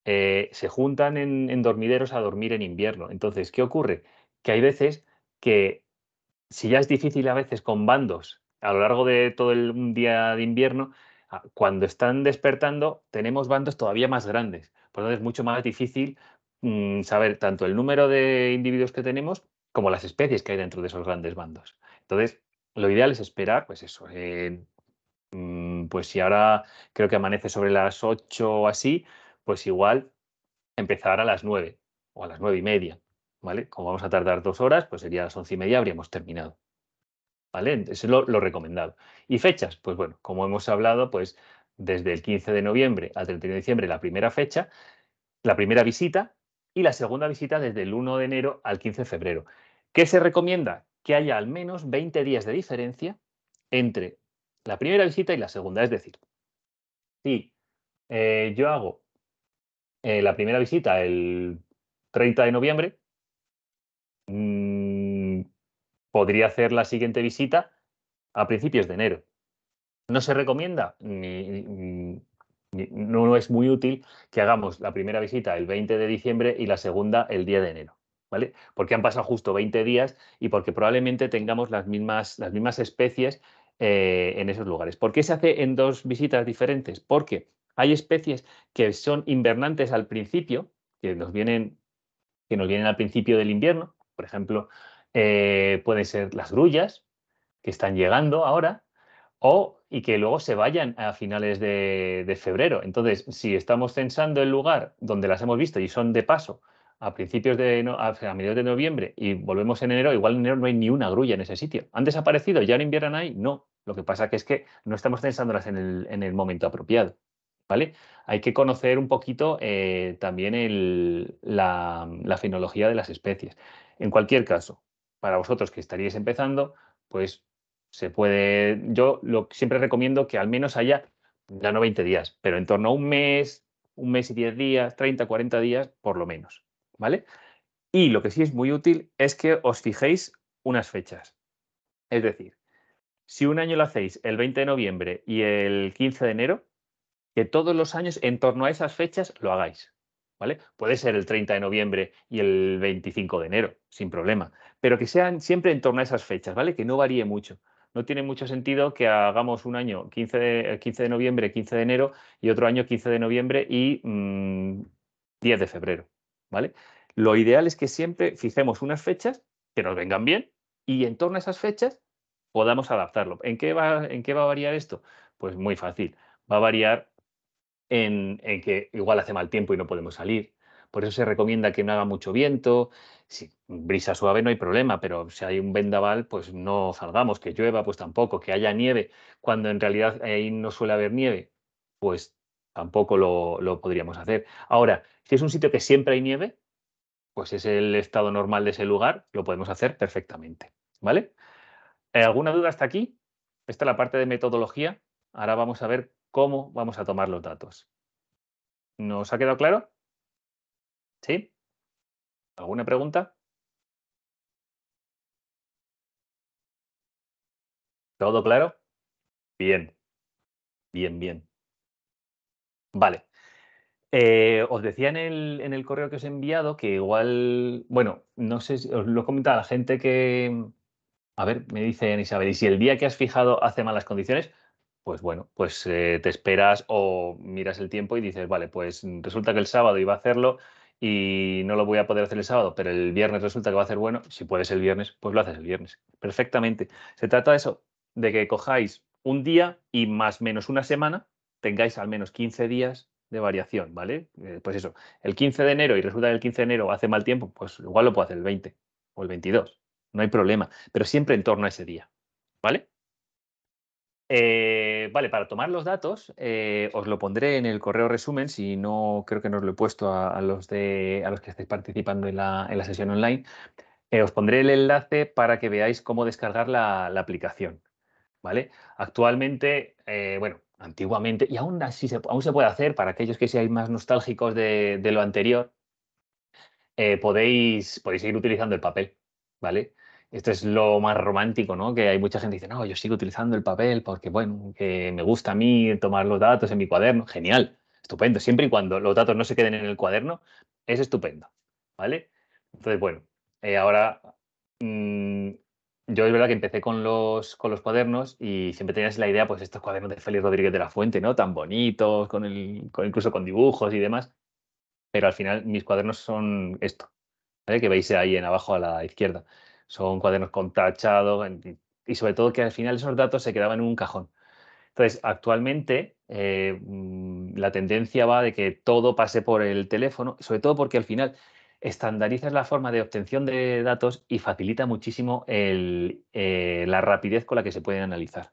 Eh, se juntan en, dormideros a dormir en invierno. Entonces, ¿qué ocurre? Que hay veces que, si ya es difícil a veces con bandos a lo largo de todo el, día de invierno, Ah, cuando están despertando, tenemos bandos todavía más grandes. Por lo tanto, es mucho más difícil mm, saber tanto el número de individuos que tenemos como las especies que hay dentro de esos grandes bandos. Entonces, lo ideal es esperar, pues eso. Eh, mm, pues si ahora creo que amanece sobre las 8 o así, pues igual empezar a las 9 o a las 9 y media. ¿Vale? Como vamos a tardar dos horas, pues sería a las once y media, habríamos terminado. ¿vale? Eso es lo, recomendado. Y fechas, pues bueno, como hemos hablado, pues desde el 15 de noviembre al 31 de diciembre la primera fecha, la primera visita y la segunda visita desde el 1 de enero al 15 de febrero. ¿Qué se recomienda? Que haya al menos 20 días de diferencia entre la primera visita y la segunda. Es decir, si eh, yo hago eh, la primera visita el 30 de noviembre, mmm, podría hacer la siguiente visita a principios de enero. No se recomienda ni, no es muy útil que hagamos la primera visita el 20 de diciembre y la segunda el 10 de enero, ¿vale? Porque han pasado justo 20 días y porque probablemente tengamos las mismas, las mismas especies eh, en esos lugares. ¿Por qué se hace en dos visitas diferentes? Porque hay especies que son invernantes al principio, que nos vienen, que nos vienen al principio del invierno, por ejemplo, eh, pueden ser las grullas, que están llegando ahora, o y que luego se vayan a finales de, febrero. Entonces, si estamos censando el lugar donde las hemos visto y son de paso a principios de a, mediados de noviembre y volvemos en enero, igual en enero no hay ni una grulla en ese sitio. ¿Han desaparecido? ¿Ya no inviernan ahí? No. Lo que pasa que es que no estamos censándolas en el, en el momento apropiado. ¿Vale? Hay que conocer un poquito eh, también la, la fenología de las especies. En cualquier caso, para vosotros que estaríais empezando, pues se puede, yo lo, siempre recomiendo que al menos haya, ya no 20 días, pero en torno a un mes, un mes y 10 días, 30, 40 días, por lo menos, ¿vale? Y lo que sí es muy útil es que os fijéis unas fechas. Es decir, si un año lo hacéis el 20 de noviembre y el 15 de enero, que todos los años en torno a esas fechas lo hagáis. ¿vale? Puede ser el 30 de noviembre y el 25 de enero, sin problema, pero que sean siempre en torno a esas fechas, ¿vale? Que no varíe mucho. No tiene mucho sentido que hagamos un año 15 de, 15 eh, de noviembre, 15 de enero y otro año 15 de noviembre y 10 mm, de febrero, ¿vale? Lo ideal es que siempre fijemos unas fechas que nos vengan bien y en torno a esas fechas podamos adaptarlo. ¿En qué va, en qué va a variar esto? Pues muy fácil. Va a variar en, que igual hace mal tiempo y no podemos salir. Por eso se recomienda que no haga mucho viento. Si brisa suave no hay problema, pero si hay un vendaval, pues no salgamos, que llueva, pues tampoco, que haya nieve, cuando en realidad ahí no suele haber nieve, pues tampoco lo, lo podríamos hacer. Ahora, si es un sitio que siempre hay nieve, pues es el estado normal de ese lugar, lo podemos hacer perfectamente. ¿Vale? Eh, ¿Alguna duda hasta aquí? Esta es la parte de metodología. Ahora vamos a ver cómo vamos a tomar los datos. ¿Nos ha quedado claro? ¿Sí? ¿Alguna pregunta? ¿Todo claro? Bien, bien, bien. Vale. Eh, os decía en el, en el, correo que os he enviado que igual, bueno, no sé si os lo he comentado a la gente que, a ver, me dicen Isabel, y si el día que has fijado hace malas condiciones, pues bueno, pues eh, te esperas o miras el tiempo y dices, vale, pues resulta que el sábado iba a hacerlo y no lo voy a poder hacer el sábado, pero el viernes resulta que va a ser bueno. Si puedes el viernes, pues lo haces el viernes. Perfectamente. Se trata de eso, de que cojáis un día y más menos una semana, tengáis al menos 15 días de variación, ¿vale? Eh, pues eso, el 15 de enero y resulta que el 15 de enero hace mal tiempo, pues igual lo puedo hacer el 20 o el 22, no hay problema, pero siempre en torno a ese día, ¿vale? Eh, vale, para tomar los datos, eh, os lo pondré en el correo resumen, si no creo que no lo he puesto a, los, de, a los que estáis participando en la, en la sesión online. Eh, os pondré el enlace para que veáis cómo descargar la, aplicación. ¿vale? Actualmente, bueno, antiguamente, y aún así se, aún se puede hacer, para aquellos que seáis más nostálgicos de, de lo anterior, podéis, podéis seguir utilizando el papel. ¿vale? esto es lo más romántico, ¿no? Que hay mucha gente que dice, no, yo sigo utilizando el papel porque, bueno, que me gusta a mí tomar los datos en mi cuaderno. Genial, estupendo. Siempre y cuando los datos no se queden en el cuaderno, es estupendo, ¿vale? Entonces, bueno, eh, ahora mm, yo es verdad que empecé con los, con los cuadernos y siempre tenías la idea, pues estos cuadernos de Félix Rodríguez de la Fuente, ¿no? Tan bonitos, con el, incluso con dibujos y demás. Pero al final mis cuadernos son esto, ¿vale? Que veis ahí en abajo a la izquierda son cuadernos con tachado y sobre todo que al final esos datos se quedaban en un cajón. Entonces, actualmente eh, mm, la tendencia va de que todo pase por el teléfono, sobre todo porque al final estandarizas la forma de obtención de datos y facilita muchísimo eh, la rapidez con la que se pueden analizar.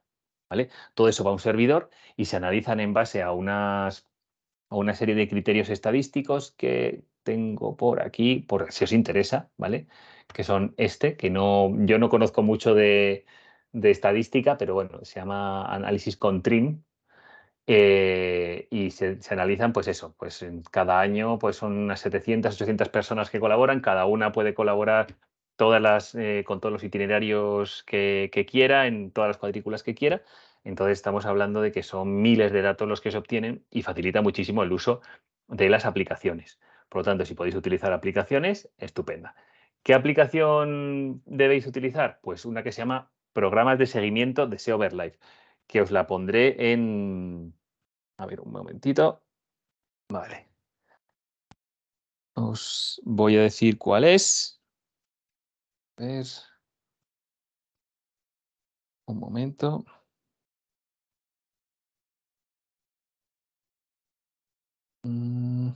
¿vale? Todo eso va a un servidor y se analizan en base a unas, a una serie de criterios estadísticos que, tengo por aquí, por si os interesa, ¿vale? Que son este, que no, yo no conozco mucho de, estadística, pero bueno, se llama análisis con trim. Eh, y se, analizan, pues eso, pues en cada año pues son unas 700, 800 personas que colaboran, cada una puede colaborar todas las, eh, con todos los itinerarios que quiera, en todas las cuadrículas que quiera, entonces estamos hablando de que son miles de datos los que se obtienen y facilita muchísimo el uso de las aplicaciones. Por lo tanto, si podéis utilizar aplicaciones, estupenda. ¿Qué aplicación debéis utilizar? Pues una que se llama Programas de Seguimiento de SEO Verlife, que os la pondré en... A ver, un momentito. Vale. Os voy a decir cuál es. A ver. Un momento. Mm.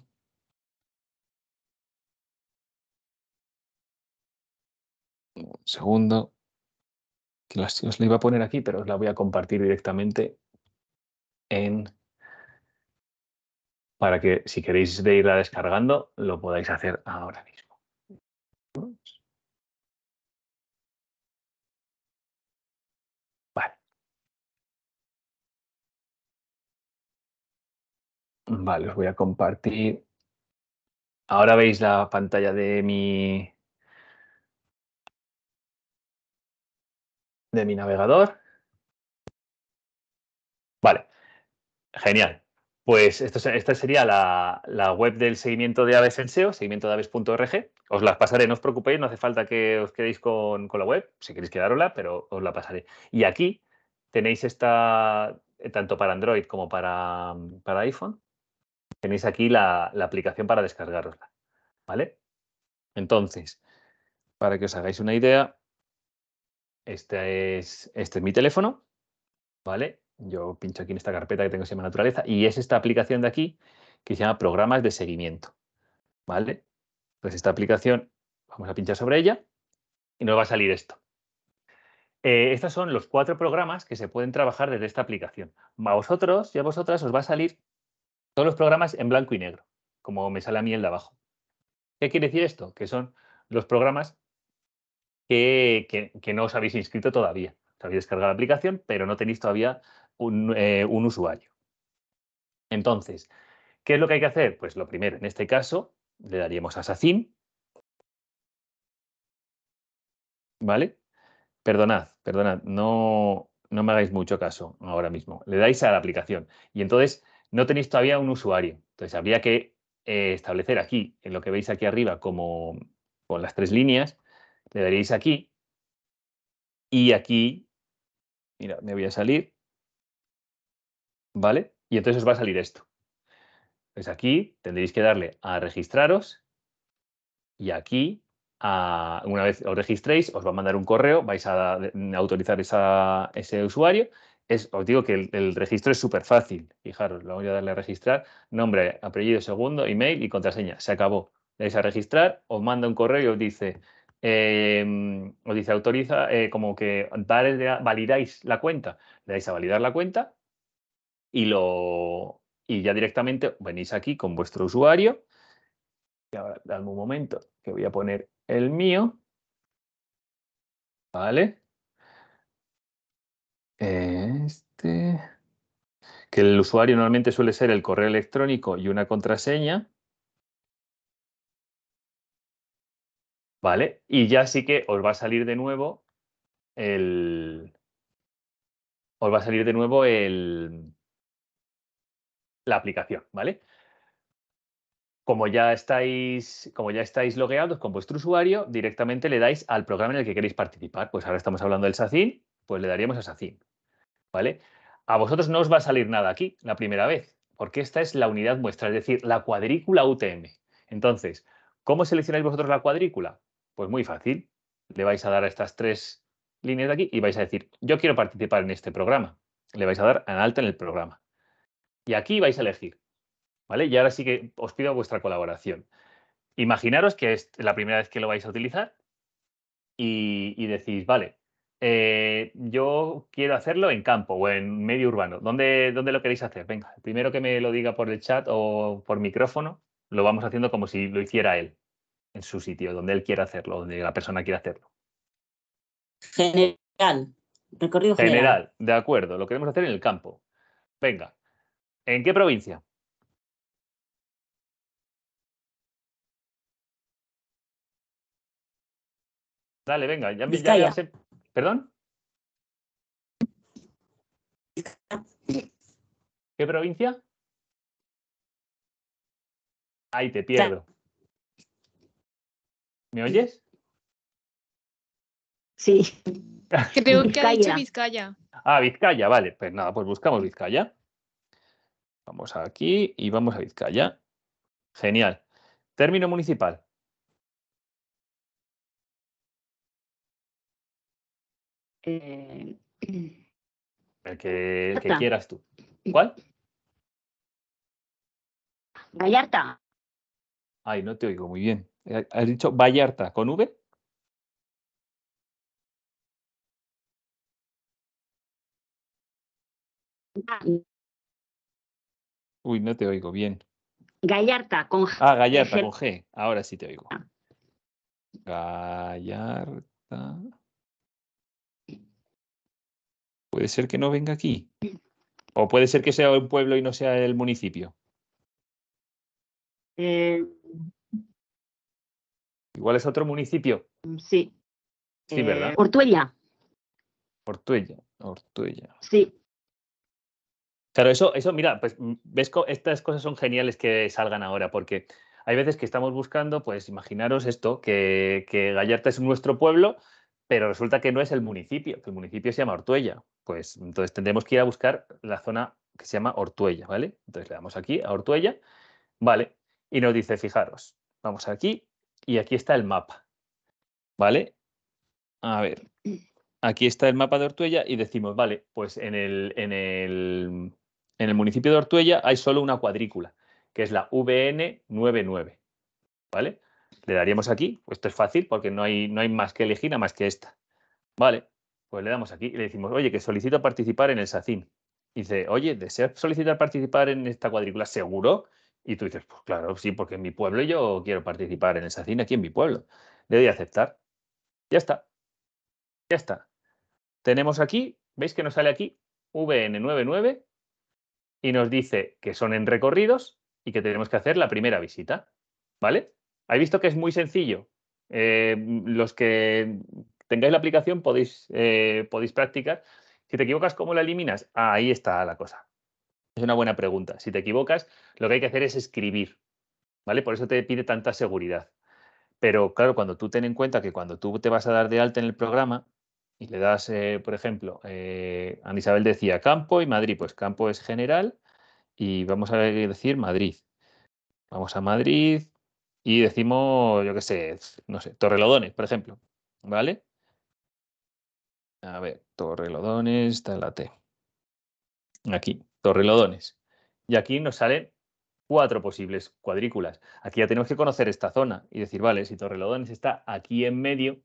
segundo. Que las, os la iba a poner aquí, pero os la voy a compartir directamente en para que si queréis de irla descargando, lo podáis hacer ahora mismo. Vale. Vale, os voy a compartir. Ahora veis la pantalla de mi de mi navegador. Vale, genial. Pues esto, esta sería la, web del seguimiento de aves en SEO, seguimiento de aves.org. Os las pasaré, no os preocupéis, no hace falta que os quedéis con, la web, si queréis quedarosla, pero os la pasaré. Y aquí tenéis esta, tanto para Android como para, para iPhone, tenéis aquí la, la, aplicación para descargarosla. ¿Vale? Entonces, para que os hagáis una idea, este, este es, mi teléfono, ¿vale? Yo pincho aquí en esta carpeta que tengo que se llama Naturaleza y es esta aplicación de aquí que se llama Programas de Seguimiento, ¿vale? Pues esta aplicación, vamos a pinchar sobre ella y nos va a salir esto. Eh, estos son los cuatro programas que se pueden trabajar desde esta aplicación. A vosotros y a vosotras os va a salir todos los programas en blanco y negro, como me sale a mí el de abajo. ¿Qué quiere decir esto? Que son los programas que, no os habéis inscrito todavía. Os habéis descargado la aplicación, pero no tenéis todavía eh, un, usuario. Entonces, ¿qué es lo que hay que hacer? Pues lo primero, en este caso, le daríamos a SACIN. ¿Vale? Perdonad, perdonad, no, me hagáis mucho caso ahora mismo. Le dais a la aplicación y entonces no tenéis todavía un usuario. Entonces habría que eh, establecer aquí, en lo que veis aquí arriba, como con las tres líneas, le daréis aquí. Y aquí, mira, me voy a salir. ¿Vale? Y entonces os va a salir esto. Pues aquí tendréis que darle a registraros. Y aquí, una vez os registréis, os va a mandar un correo, vais a, autorizar ese usuario es, os digo que el, registro es súper fácil. Fijaros, lo voy a darle a registrar, nombre, apellido, segundo, email y contraseña. Se acabó. Le dais a registrar, os manda un correo y os dice, Em, os dice autoriza, eh, como que validáis la cuenta, le dais a validar la cuenta y, lo, y ya directamente venís aquí con vuestro usuario. Y ahora, dame momento, que voy a poner el mío. ¿Vale? Este. Que el usuario normalmente suele ser el correo electrónico y una contraseña. ¿Vale? Y ya sí que os va a salir de nuevo el. Os va a salir de nuevo el. La aplicación, ¿vale? Como ya estáis, como ya estáis logueados con vuestro usuario, directamente le dais al programa en el que queréis participar. Pues ahora estamos hablando del SACIN, pues le daríamos a SACIN. ¿Vale? A vosotros no os va a salir nada aquí la primera vez, porque esta es la unidad muestra, es decir, la cuadrícula UTM. Entonces, ¿cómo seleccionáis vosotros la cuadrícula? Pues muy fácil. Le vais a dar a estas tres líneas de aquí y vais a decir, yo quiero participar en este programa. Le vais a dar en alta en el programa. Y aquí vais a elegir. ¿Vale? Y ahora sí que os pido vuestra colaboración. Imaginaros que es la primera vez que lo vais a utilizar y, decís, vale, eh, yo quiero hacerlo en campo o en medio urbano. ¿Dónde, ¿Dónde lo queréis hacer? Venga, primero que me lo diga por el chat o por micrófono, lo vamos haciendo como si lo hiciera él en su sitio, donde él quiera hacerlo, donde la persona quiera hacerlo. General, recorrido general. General, de acuerdo, lo queremos hacer en el campo. Venga, ¿en qué provincia? Dale, venga, ya, ya, ¿Perdón? ¿Qué provincia? Ahí te pierdo. ¿Me oyes? Sí. Creo que ha dicho Vizcaya. Ah, Vizcaya, vale. Pues nada, pues buscamos Vizcaya. Vamos aquí y vamos a Vizcaya. Genial. Término municipal. Eh, el que, quieras tú. ¿Cuál? Gallarta. Ay, no te oigo muy bien. Eh, has dicho Vallarta, ¿con V? Uy, no te oigo bien. Gallarta, con G. Ah, Gallarta, con G. Ahora sí te oigo. Gallarta. Puede ser que no venga aquí. O puede ser que sea un pueblo y no sea el municipio. Eh... Igual es otro municipio. Mm, sí. Sí, ¿verdad? Eh, Ortuella. Ortuella, Ortuella. Sí. Claro, eso, eso, mira, pues mm, ves, estas cosas son geniales que salgan ahora, porque hay veces que estamos buscando, pues imaginaros esto, que, que Gallarta es nuestro pueblo, pero resulta que no es el municipio, que el municipio se llama Ortuella. Pues entonces tendremos que ir a buscar la zona que se llama Ortuella, ¿vale? Entonces le damos aquí a Ortuella, ¿vale? Y nos dice, fijaros, vamos aquí y aquí está el mapa. ¿Vale? A ver, aquí está el mapa de Ortuella y decimos, vale, pues en el, en el, en el municipio de Ortuella hay solo una cuadrícula, que es la VN 99. ¿Vale? Le daríamos aquí, pues esto es fácil porque no hay, no hay más que elegir, nada más que esta. Vale, pues le damos aquí y le decimos, oye, que solicito participar en el SACIM. Dice, oye, ser solicitar participar en esta cuadrícula? ¿Seguro? Y tú dices, pues claro, sí, porque en mi pueblo yo quiero participar en esa cine aquí en mi pueblo. Le doy a aceptar. Ya está. Ya está. Tenemos aquí, ¿veis que nos sale aquí? VN99 y nos dice que son en recorridos y que tenemos que hacer la primera visita. ¿Vale? He visto que es muy sencillo? Eh, los que tengáis la aplicación podéis, eh, podéis practicar. Si te equivocas, ¿cómo la eliminas? Ah, ahí está la cosa una buena pregunta. Si te equivocas, lo que hay que hacer es escribir, ¿vale? Por eso te pide tanta seguridad. Pero claro, cuando tú ten en cuenta que cuando tú te vas a dar de alta en el programa y le das, eh, por ejemplo, eh, a Isabel decía campo y Madrid, pues campo es general y vamos a decir Madrid. Vamos a Madrid y decimos, yo qué sé, no sé, Torrelodones, por ejemplo, ¿vale? A ver, Torrelodones, está la T. Aquí torrelodones. Y aquí nos salen cuatro posibles cuadrículas. Aquí ya tenemos que conocer esta zona y decir, vale, si torrelodones está aquí en medio,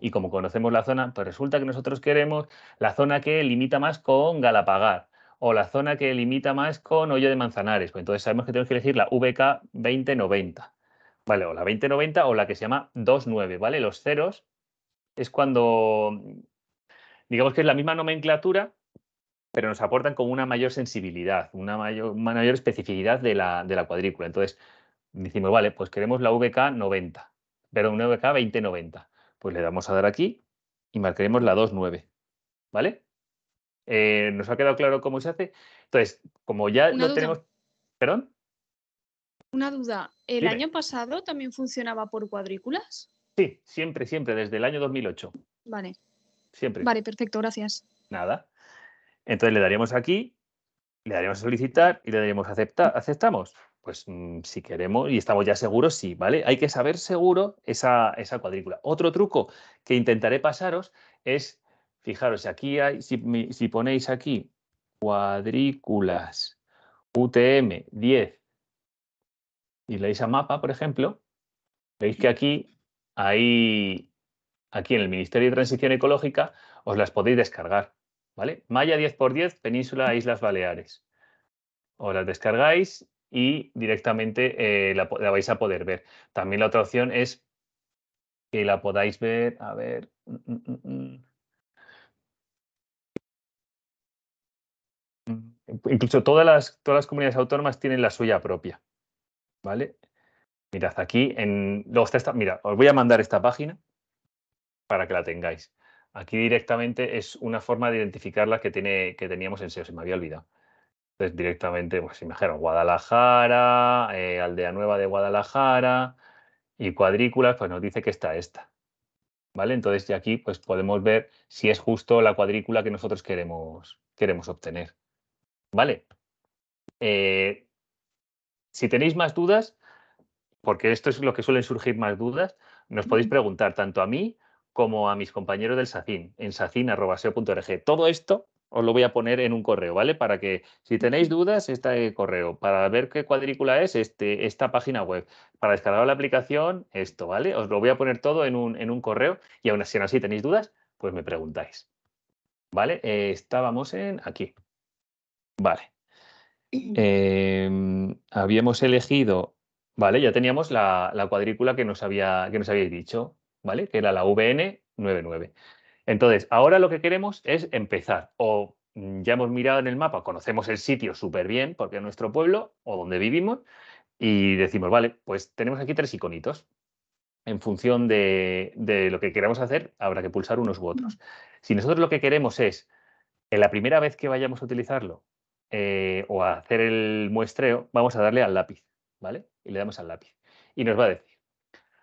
y como conocemos la zona, pues resulta que nosotros queremos la zona que limita más con Galapagar o la zona que limita más con Hoyo de Manzanares. Pues entonces sabemos que tenemos que elegir la VK 2090, ¿vale? O la 2090 o la que se llama 29, ¿vale? Los ceros es cuando, digamos que es la misma nomenclatura, pero nos aportan como una mayor sensibilidad, una mayor, una mayor especificidad de la, de la, cuadrícula. Entonces, decimos, vale, pues queremos la VK 90, pero una VK 2090. Pues le damos a dar aquí y marcaremos la 29, ¿vale? Eh, ¿Nos ha quedado claro cómo se hace? Entonces, como ya lo tenemos... ¿Perdón? Una duda. ¿El año pasado también funcionaba por cuadrículas? Sí, siempre, siempre, desde el año 2008. Vale. Siempre. Vale, perfecto, gracias. Nada. Entonces le daríamos aquí, le daríamos a solicitar y le daríamos a aceptar, aceptamos. Pues mm, si queremos y estamos ya seguros, sí, ¿vale? Hay que saber seguro esa, cuadrícula. Otro truco que intentaré pasaros es, fijaros, aquí hay, si, ponéis aquí cuadrículas UTM 10 y leéis a mapa, por ejemplo, veis que aquí hay, aquí en el Ministerio de Transición Ecológica os las podéis descargar. ¿vale? Malla 10x10, península Islas Baleares. Os la descargáis y directamente eh, la, vais a poder ver. También la otra opción es que la podáis ver, a ver... Mm, mm, mm, Incluso todas las, todas las comunidades autónomas tienen la suya propia, ¿vale? Mirad aquí, en, los mira, os voy a mandar esta página para que la tengáis. Aquí directamente es una forma de identificar que, tiene, que teníamos en SEO, se me había olvidado. Entonces directamente, pues imagino, Guadalajara, eh, Aldea Nueva de Guadalajara y cuadrículas, pues nos dice que está esta. ¿Vale? Entonces de aquí pues podemos ver si es justo la cuadrícula que nosotros queremos, queremos obtener. ¿Vale? Eh, si tenéis más dudas, porque esto es lo que suelen surgir más dudas, nos podéis preguntar tanto a mí como a mis compañeros del SACIN, en sacin.org. Todo esto os lo voy a poner en un correo, ¿vale? Para que si tenéis dudas, este correo. Para ver qué cuadrícula es, este, esta página web. Para descargar la aplicación, esto, ¿vale? Os lo voy a poner todo en un, en un correo y aún así, si aún así tenéis dudas, pues me preguntáis. ¿Vale? Eh, estábamos en aquí. Vale. Em, habíamos elegido, ¿vale? Ya teníamos la, la cuadrícula que nos, había, que nos dicho. ¿vale? Que era la VN 99. Entonces, ahora lo que queremos es empezar. O mm, ya hemos mirado en el mapa, conocemos el sitio súper bien, porque es nuestro pueblo o donde vivimos, y decimos, vale, pues tenemos aquí tres iconitos. En función de, lo que queramos hacer, habrá que pulsar unos u otros. Si nosotros lo que queremos es, en la primera vez que vayamos a utilizarlo eh, o a hacer el muestreo, vamos a darle al lápiz, ¿vale? Y le damos al lápiz. Y nos va a decir,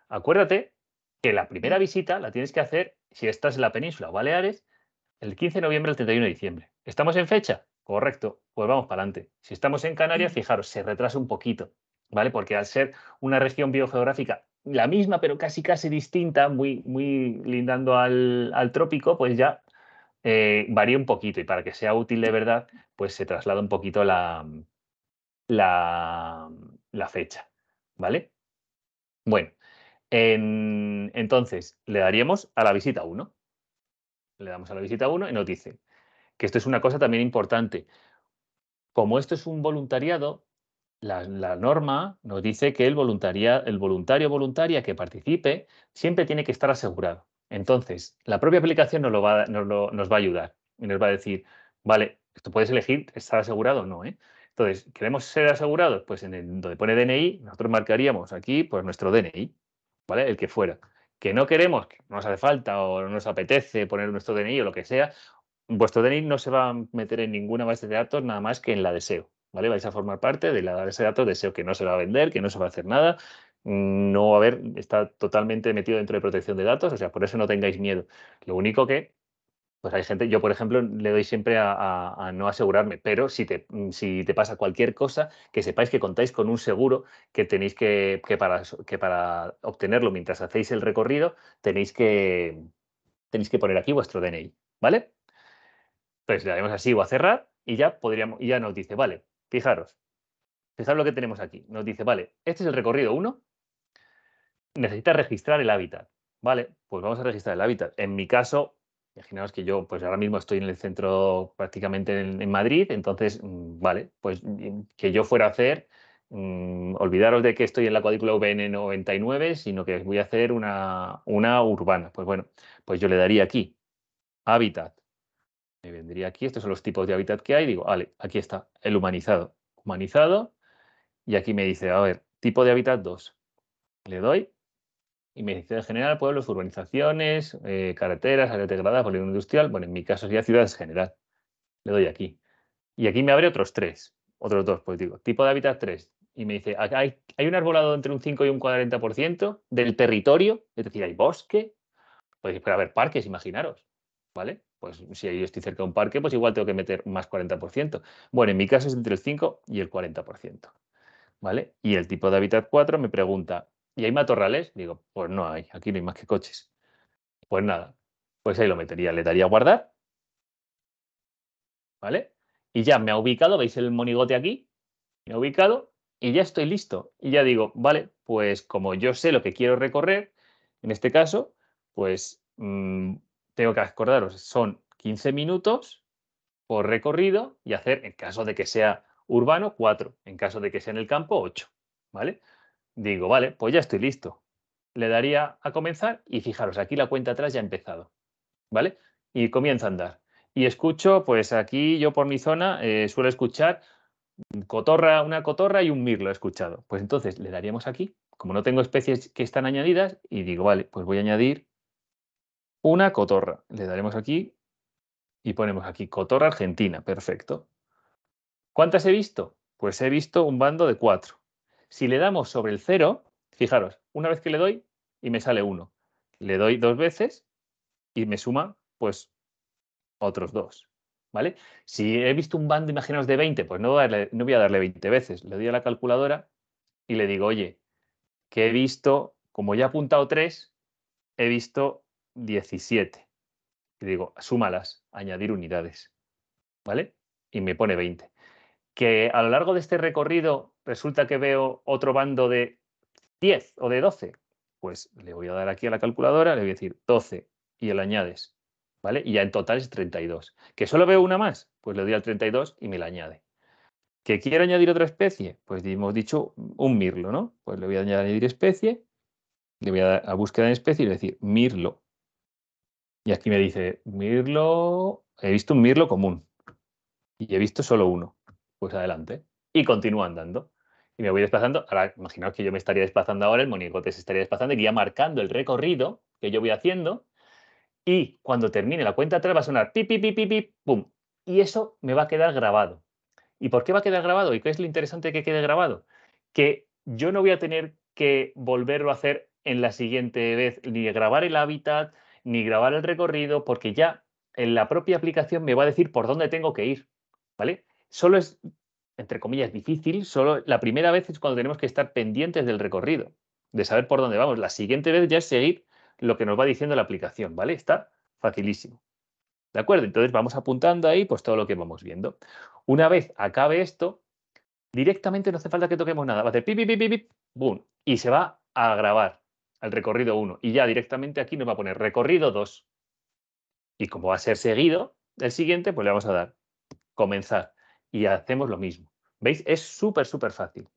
acuérdate que la primera visita la tienes que hacer si estás en la península o Baleares el 15 de noviembre al 31 de diciembre. ¿Estamos en fecha? Correcto, pues vamos para adelante. Si estamos en Canarias, fijaros, se retrasa un poquito, ¿vale? Porque al ser una región biogeográfica la misma, pero casi casi distinta, muy, muy lindando al, trópico, pues ya eh, varía un poquito y para que sea útil de verdad, pues se traslada un poquito la, la fecha, ¿vale? Bueno, entonces, le daríamos a la visita 1. Le damos a la visita 1 y nos dice que esto es una cosa también importante. Como esto es un voluntariado, la, norma nos dice que el, voluntaria, el voluntario o voluntaria que participe siempre tiene que estar asegurado. Entonces, la propia aplicación nos, lo va, nos, va a ayudar y nos va a decir, vale, esto puedes elegir estar asegurado o no. Eh?". Entonces, ¿queremos ser asegurados? Pues en donde pone DNI, nosotros marcaríamos aquí pues, nuestro DNI. ¿vale? El que fuera. Que no queremos, que no nos hace falta o no nos apetece poner nuestro DNI o lo que sea, vuestro DNI no se va a meter en ninguna base de datos nada más que en la deseo, ¿vale? Vais a formar parte de la base de datos deseo que no se va a vender, que no se va a hacer nada, no va a haber, está totalmente metido dentro de protección de datos, o sea, por eso no tengáis miedo. Lo único que pues hay gente, yo por ejemplo le doy siempre a, no asegurarme, pero si te, mm, si te, pasa cualquier cosa, que sepáis que contáis con un seguro que tenéis que, que, para, que para obtenerlo mientras hacéis el recorrido, tenéis que, tenéis que poner aquí vuestro DNI, ¿vale? pues le damos así o a cerrar y ya podríamos, y ya nos dice, vale, fijaros, fijaros lo que tenemos aquí. Nos dice, vale, este es el recorrido 1, necesita registrar el hábitat. Vale, pues vamos a registrar el hábitat. En mi caso, Imaginaos que yo, pues ahora mismo estoy en el centro prácticamente en, Madrid, entonces, mm, vale, pues mm, que yo fuera a hacer, mm, olvidaros de que estoy en la cuadrícula VN99, sino que voy a hacer una, una urbana. Pues bueno, pues yo le daría aquí, hábitat. Me vendría aquí, estos son los tipos de hábitat que hay, digo, vale, aquí está, el humanizado. Humanizado, y aquí me dice, a ver, tipo de hábitat 2. Le doy y dice, en general, pueblos, urbanizaciones, eh, carreteras, áreas degradadas, polígono industrial. Bueno, en mi caso sería ciudades general. Le doy aquí. Y aquí me abre otros tres, otros dos, pues digo, tipo de hábitat 3. Y me dice, hay, hay un arbolado entre un 5 y un 40% del territorio, es decir, hay bosque. Pues, para haber parques, imaginaros, ¿vale? Pues si yo estoy cerca de un parque, pues igual tengo que meter más 40%. Bueno, en mi caso es entre el 5 y el 40%, ¿vale? Y el tipo de hábitat 4 me pregunta, ¿Y hay matorrales? Digo, pues no hay, aquí no hay más que coches. Pues nada, pues ahí lo metería, le daría a guardar. ¿Vale? Y ya me ha ubicado, veis el monigote aquí, me ha ubicado y ya estoy listo. Y ya digo, vale, pues como yo sé lo que quiero recorrer, en este caso, pues mm, tengo que acordaros, son 15 minutos por recorrido y hacer, en caso de que sea urbano, 4, en caso de que sea en el campo, 8. ¿Vale? Digo, vale, pues ya estoy listo. Le daría a comenzar y fijaros, aquí la cuenta atrás ya ha empezado. ¿Vale? Y comienza a andar. Y escucho, pues aquí yo por mi zona eh, suelo escuchar cotorra, una cotorra y un mirlo he escuchado. Pues entonces le daríamos aquí, como no tengo especies que están añadidas, y digo, vale, pues voy a añadir una cotorra. Le daremos aquí y ponemos aquí cotorra argentina, perfecto. ¿Cuántas he visto? Pues he visto un bando de cuatro. Si le damos sobre el 0, fijaros, una vez que le doy y me sale 1. Le doy dos veces y me suma pues otros dos. ¿Vale? Si he visto un bando, imaginaos, de 20, pues no voy, a darle, no voy a darle 20 veces. Le doy a la calculadora y le digo, oye, que he visto, como ya he apuntado 3, he visto 17. Y digo, súmalas, añadir unidades. ¿Vale? Y me pone 20 que a lo largo de este recorrido resulta que veo otro bando de 10 o de 12, pues le voy a dar aquí a la calculadora, le voy a decir 12 y le añades, ¿vale? Y ya en total es 32. ¿Que solo veo una más? Pues le doy al 32 y me la añade. ¿Que quiero añadir otra especie? Pues hemos dicho un mirlo, ¿no? Pues le voy a añadir especie, le voy a dar a búsqueda en especie y le voy a decir mirlo. Y aquí me dice mirlo, he visto un mirlo común y he visto solo uno pues adelante. Y continúa andando. Y me voy desplazando. Ahora, imaginaos que yo me estaría desplazando ahora, el monigote se estaría desplazando, ya marcando el recorrido que yo voy haciendo. Y cuando termine la cuenta atrás va a sonar pipi pipi pipi pum. Y eso me va a quedar grabado. ¿Y por qué va a quedar grabado? ¿Y qué es lo interesante que quede grabado? Que yo no voy a tener que volverlo a hacer en la siguiente vez, ni grabar el hábitat, ni grabar el recorrido, porque ya en la propia aplicación me va a decir por dónde tengo que ir. ¿Vale? solo es, entre comillas, difícil, solo la primera vez es cuando tenemos que estar pendientes del recorrido, de saber por dónde vamos. La siguiente vez ya es seguir lo que nos va diciendo la aplicación, ¿vale? Está facilísimo. ¿De acuerdo? Entonces vamos apuntando ahí pues todo lo que vamos viendo. Una vez acabe esto, directamente no hace falta que toquemos nada. Va a hacer pip, pip, pip, pip, boom, y se va a grabar al recorrido 1. Y ya directamente aquí nos va a poner recorrido 2. Y como va a ser seguido, el siguiente, pues le vamos a dar comenzar y hacemos lo mismo. ¿Veis? Es súper, súper fácil.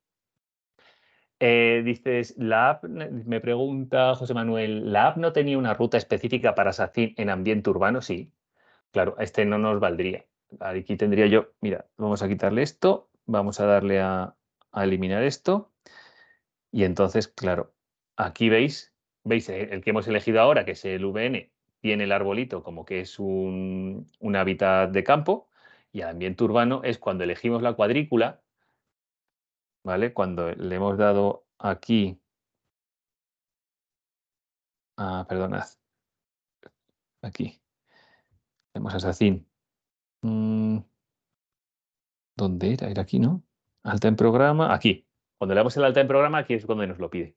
Eh, dices, la app, me pregunta José Manuel, ¿la app no tenía una ruta específica para SACIN en ambiente urbano? Sí. Claro, este no nos valdría. Aquí tendría yo, mira, vamos a quitarle esto, vamos a darle a, eliminar esto. Y entonces, claro, aquí veis, veis eh, el que hemos elegido ahora, que es el VN, tiene el arbolito como que es un, un hábitat de campo y al ambiente urbano es cuando elegimos la cuadrícula, ¿vale? Cuando le hemos dado aquí, ah, perdonad, aquí, tenemos a Mm, ¿Dónde era? Era aquí, ¿no? Alta en programa, aquí. Cuando le damos el alta en programa, aquí es cuando nos lo pide,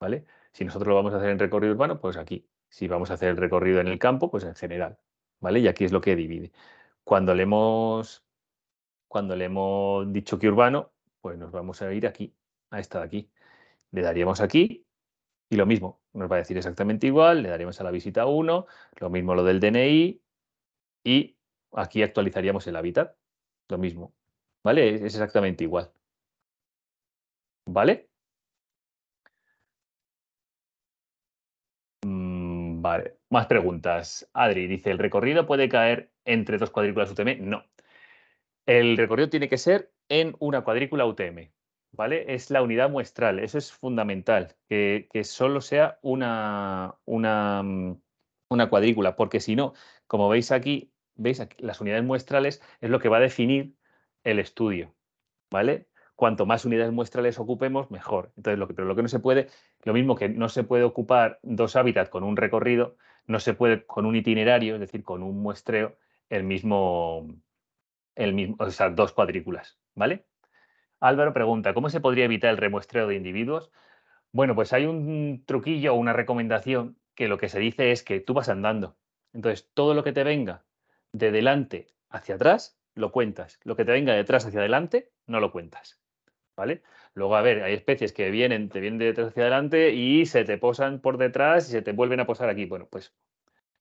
¿vale? Si nosotros lo vamos a hacer en recorrido urbano, pues aquí. Si vamos a hacer el recorrido en el campo, pues en general, ¿vale? Y aquí es lo que divide. Cuando le hemos, cuando le hemos dicho que urbano, pues nos vamos a ir aquí, a esta de aquí. Le daríamos aquí y lo mismo, nos va a decir exactamente igual, le daríamos a la visita 1, lo mismo lo del DNI y aquí actualizaríamos el hábitat, lo mismo. ¿Vale? Es exactamente igual. ¿Vale? Vale, más preguntas. Adri dice, ¿el recorrido puede caer entre dos cuadrículas UTM? No. El recorrido tiene que ser en una cuadrícula UTM, ¿vale? Es la unidad muestral, eso es fundamental, que, solo sea una, una, una cuadrícula, porque si no, como veis aquí, veis aquí, las unidades muestrales es lo que va a definir el estudio, ¿vale? cuanto más unidades muestrales ocupemos, mejor. Entonces, lo pero lo que no se puede, lo mismo que no se puede ocupar dos hábitats con un recorrido, no se puede con un itinerario, es decir, con un muestreo, el mismo, el mismo o sea, dos cuadrículas, ¿vale? Álvaro pregunta, ¿cómo se podría evitar el remuestreo de individuos? Bueno, pues hay un truquillo o una recomendación que lo que se dice es que tú vas andando. Entonces, todo lo que te venga de delante hacia atrás, lo cuentas. Lo que te venga de atrás hacia adelante, no lo cuentas. ¿vale? Luego, a ver, hay especies que vienen, te vienen de detrás hacia adelante y se te posan por detrás y se te vuelven a posar aquí. Bueno, pues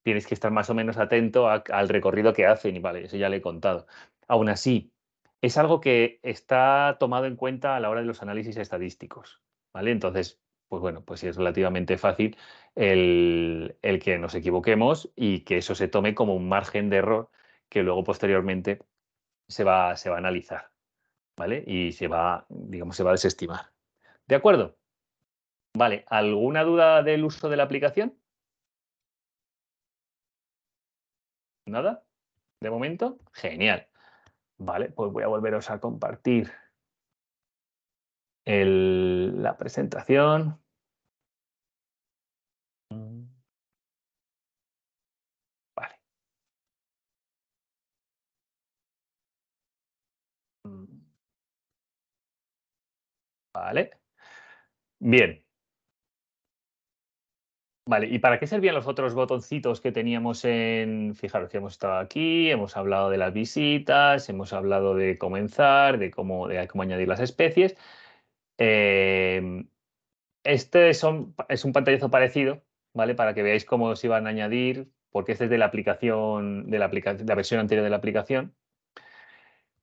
tienes que estar más o menos atento al recorrido que hacen y vale, eso ya le he contado. Aún así, es algo que está tomado en cuenta a la hora de los análisis estadísticos, ¿vale? Entonces, pues bueno, pues es relativamente fácil el, el que nos equivoquemos y que eso se tome como un margen de error que luego posteriormente se va, se va a analizar. ¿vale? Y se va, digamos, se va a desestimar. ¿De acuerdo? Vale, ¿alguna duda del uso de la aplicación? ¿Nada? ¿De momento? Genial. Vale, pues voy a volveros a compartir la presentación. ¿Vale? Bien. Vale, ¿y para qué servían los otros botoncitos que teníamos en... Fijaros que hemos estado aquí, hemos hablado de las visitas, hemos hablado de comenzar, de cómo, de cómo añadir las especies. Em, este son, es un pantallazo parecido, ¿vale? Para que veáis cómo se iban a añadir, porque este es de la aplicación, de la, aplicación, la versión anterior de la aplicación.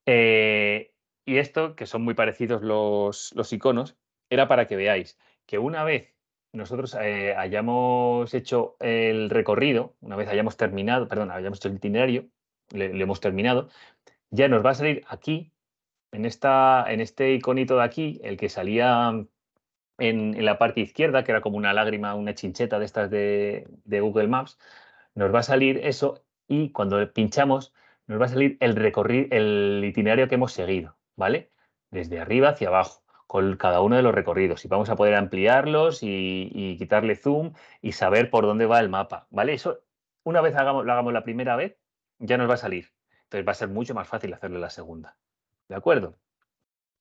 Eh, y esto, que son muy parecidos los, iconos, era para que veáis que una vez nosotros eh, hayamos hecho el recorrido, una vez hayamos terminado, perdón, hayamos hecho el itinerario, le, hemos terminado, ya nos va a salir aquí, en, esta, en este iconito de aquí, el que salía en, la parte izquierda, que era como una lágrima, una chincheta de estas de, Google Maps, nos va a salir eso y cuando pinchamos nos va a salir el, recorrido, el, itinerario que hemos seguido. ¿vale? Desde arriba hacia abajo, con cada uno de los recorridos. Y vamos a poder ampliarlos y, quitarle zoom y saber por dónde va el mapa, ¿vale? Eso, una vez hagamos, lo hagamos la primera vez, ya nos va a salir. Entonces va a ser mucho más fácil hacerlo la segunda. ¿De acuerdo?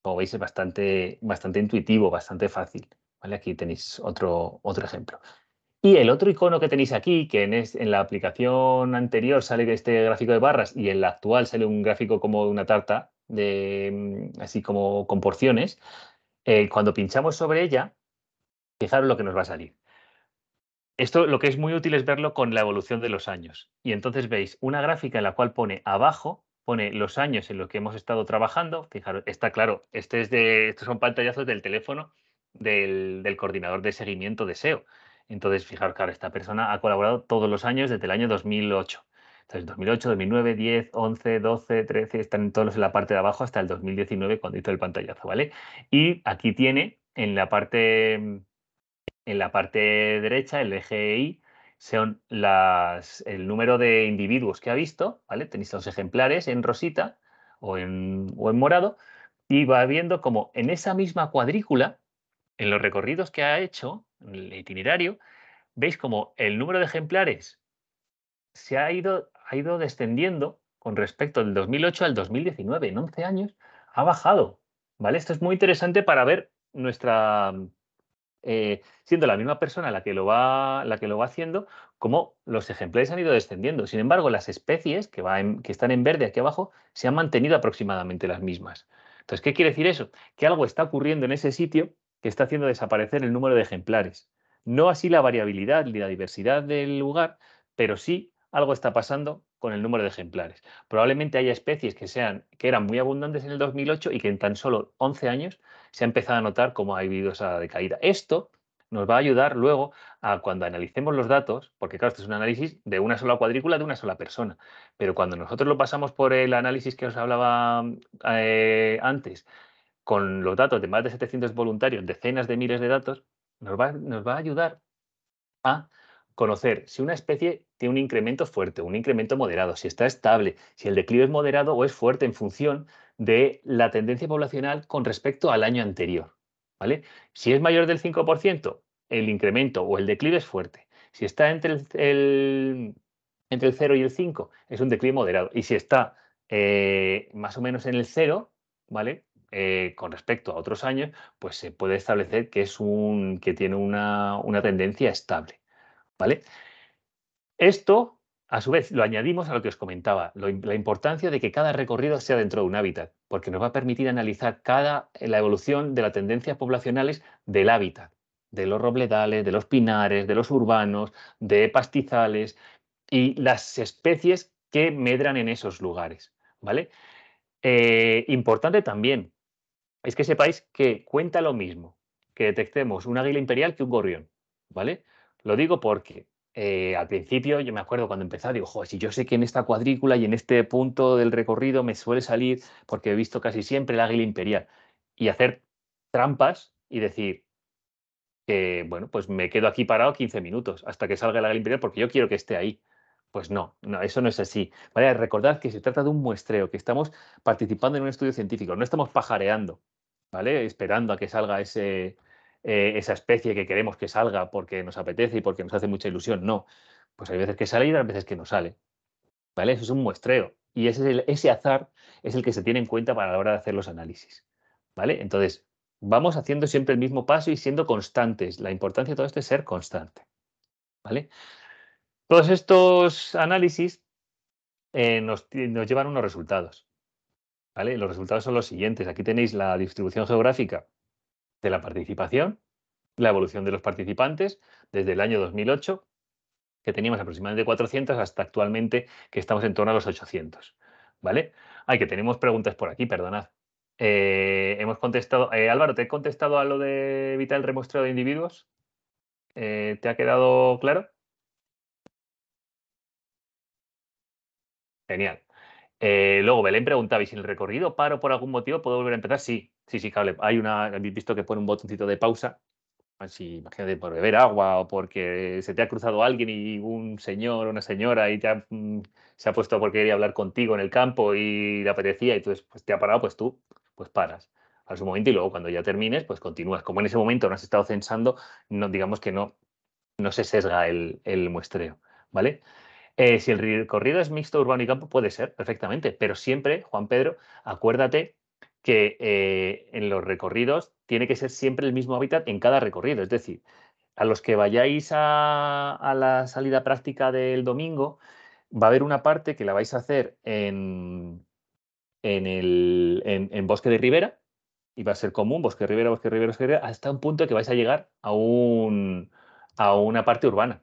Como veis, es bastante, bastante intuitivo, bastante fácil. ¿Vale? Aquí tenéis otro, otro ejemplo. Y el otro icono que tenéis aquí, que en, en, la aplicación anterior sale este gráfico de barras y en la actual sale un gráfico como una tarta, Mm, así como con porciones, eh, cuando pinchamos sobre ella, fijaros lo que nos va a salir. Esto lo que es muy útil es verlo con la evolución de los años. Y entonces veis una gráfica en la cual pone abajo, pone los años en los que hemos estado trabajando. Fijaros, está claro, este es de, estos son pantallazos del teléfono del, del coordinador de seguimiento de SEO. Entonces, fijaros, claro, esta persona ha colaborado todos los años desde el año 2008. Entonces, 2008, 2009, 10, 11, 12, 13, están todos en la parte de abajo hasta el 2019 cuando hizo el pantallazo, ¿vale? Y aquí tiene en la parte, en la parte derecha, el eje I, son las, el número de individuos que ha visto, ¿vale? Tenéis los ejemplares en rosita o en, o en morado y va viendo como en esa misma cuadrícula, en los recorridos que ha hecho, en el itinerario, veis como el número de ejemplares se ha ido ha ido descendiendo con respecto del 2008 al 2019. En 11 años ha bajado. ¿vale? Esto es muy interesante para ver nuestra, eh, siendo la misma persona la que, lo va, la que lo va haciendo, cómo los ejemplares han ido descendiendo. Sin embargo, las especies que, que están en verde aquí abajo se han mantenido aproximadamente las mismas. Entonces, ¿qué quiere decir eso? Que algo está ocurriendo en ese sitio que está haciendo desaparecer el número de ejemplares. No así la variabilidad y la diversidad del lugar, pero sí algo está pasando con el número de ejemplares. Probablemente haya especies que, sean, que eran muy abundantes en el 2008 y que en tan solo 11 años se ha empezado a notar cómo ha habido esa decaída. Esto nos va a ayudar luego a cuando analicemos los datos, porque claro, esto es un análisis de una sola cuadrícula de una sola persona, pero cuando nosotros lo pasamos por el análisis que os hablaba eh, antes, con los datos de más de 700 voluntarios, decenas de miles de datos, nos va a ayudar a conocer si una especie tiene un incremento fuerte, un incremento moderado, si está estable, si el declive es moderado o es fuerte en función de la tendencia poblacional con respecto al año anterior. ¿vale? Si es mayor del 5%, el incremento o el declive es fuerte. Si está entre el, entre el 0 y el 5, es un declive moderado. Y si está eh, más o menos en el 0, ¿vale? Eh, con respecto a otros años, pues se puede establecer que, es un, que tiene una tendencia estable. ¿Vale? Esto, a su vez, lo añadimos a lo que os comentaba, la importancia de que cada recorrido sea dentro de un hábitat, porque nos va a permitir analizar cada, la evolución de las tendencias poblacionales del hábitat, de los robledales, de los pinares, de los urbanos, de pastizales y las especies que medran en esos lugares. ¿Vale? Eh, importante también es que sepáis que cuenta lo mismo que detectemos un águila imperial que un gorrión, ¿vale? Lo digo porque eh, al principio yo me acuerdo cuando empezaba, digo, joder, si yo sé que en esta cuadrícula y en este punto del recorrido me suele salir, porque he visto casi siempre el águila imperial, y hacer trampas y decir, bueno, pues me quedo aquí parado 15 minutos hasta que salga el águila imperial porque yo quiero que esté ahí. Pues no, no, eso no es así. ¿vale? Recordad que se trata de un muestreo, que estamos participando en un estudio científico, no estamos pajareando, ¿vale? Esperando a que salga ese, eh, esa especie que queremos que salga porque nos apetece y porque nos hace mucha ilusión. No, pues hay veces que sale y hay veces que no sale. ¿Vale? Eso es un muestreo. Y ese, azar es el que se tiene en cuenta para la hora de hacer los análisis. ¿Vale? Entonces, vamos haciendo siempre el mismo paso y siendo constantes. La importancia de todo esto es ser constante. ¿Vale? Todos estos análisis eh, nos, nos, llevan unos resultados. ¿vale? Los resultados son los siguientes. Aquí tenéis la distribución geográfica de la participación, la evolución de los participantes desde el año 2008, que teníamos aproximadamente 400, hasta actualmente que estamos en torno a los 800. ¿Vale? Ay, que tenemos preguntas por aquí, perdonad. Eh, hemos contestado, eh, Álvaro, ¿te he contestado a lo de evitar el remuestreo de individuos? Eh, ¿Te ha quedado claro? Genial. Eh, luego Belén preguntaba, ¿y si en el recorrido paro por algún motivo puedo volver a empezar? Sí, sí, sí, cable. Hay una, habéis visto que pone un botoncito de pausa. Si, imagínate, por beber agua o porque se te ha cruzado alguien y un señor o una señora y te mm, se ha puesto porque quería hablar contigo en el campo y le apetecía y tú pues, te ha parado, pues tú, pues paras a su momento y luego cuando ya termines, pues continúas. Como en ese momento no has estado censando, no, digamos que no, no se sesga el, el muestreo, ¿vale? Eh, si el recorrido es mixto urbano y campo, puede ser, perfectamente, pero siempre, Juan Pedro, acuérdate que eh, en los recorridos tiene que ser siempre el mismo hábitat en cada recorrido. Es decir, a los que vayáis a, la salida práctica del domingo, va a haber una parte que la vais a hacer en, en, el, Bosque de Ribera, y va a ser común, Bosque de Ribera, Bosque de Ribera, Bosque Ribera, hasta un punto que vais a llegar a, un, a una parte urbana.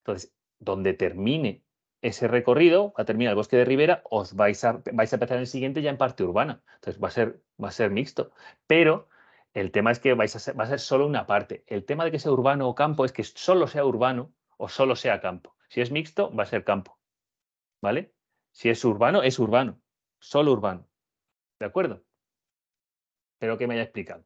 Entonces, donde termine ese recorrido, va a terminar el bosque de Ribera, os vais a, vais a empezar el siguiente ya en parte urbana. Entonces va a ser, va a ser mixto. Pero el tema es que vais a va a ser solo una parte. El tema de que sea urbano o campo es que solo sea urbano o solo sea campo. Si es mixto, va a ser campo. ¿Vale? Si es urbano, es urbano. Solo urbano. ¿De acuerdo? Espero que me haya explicado.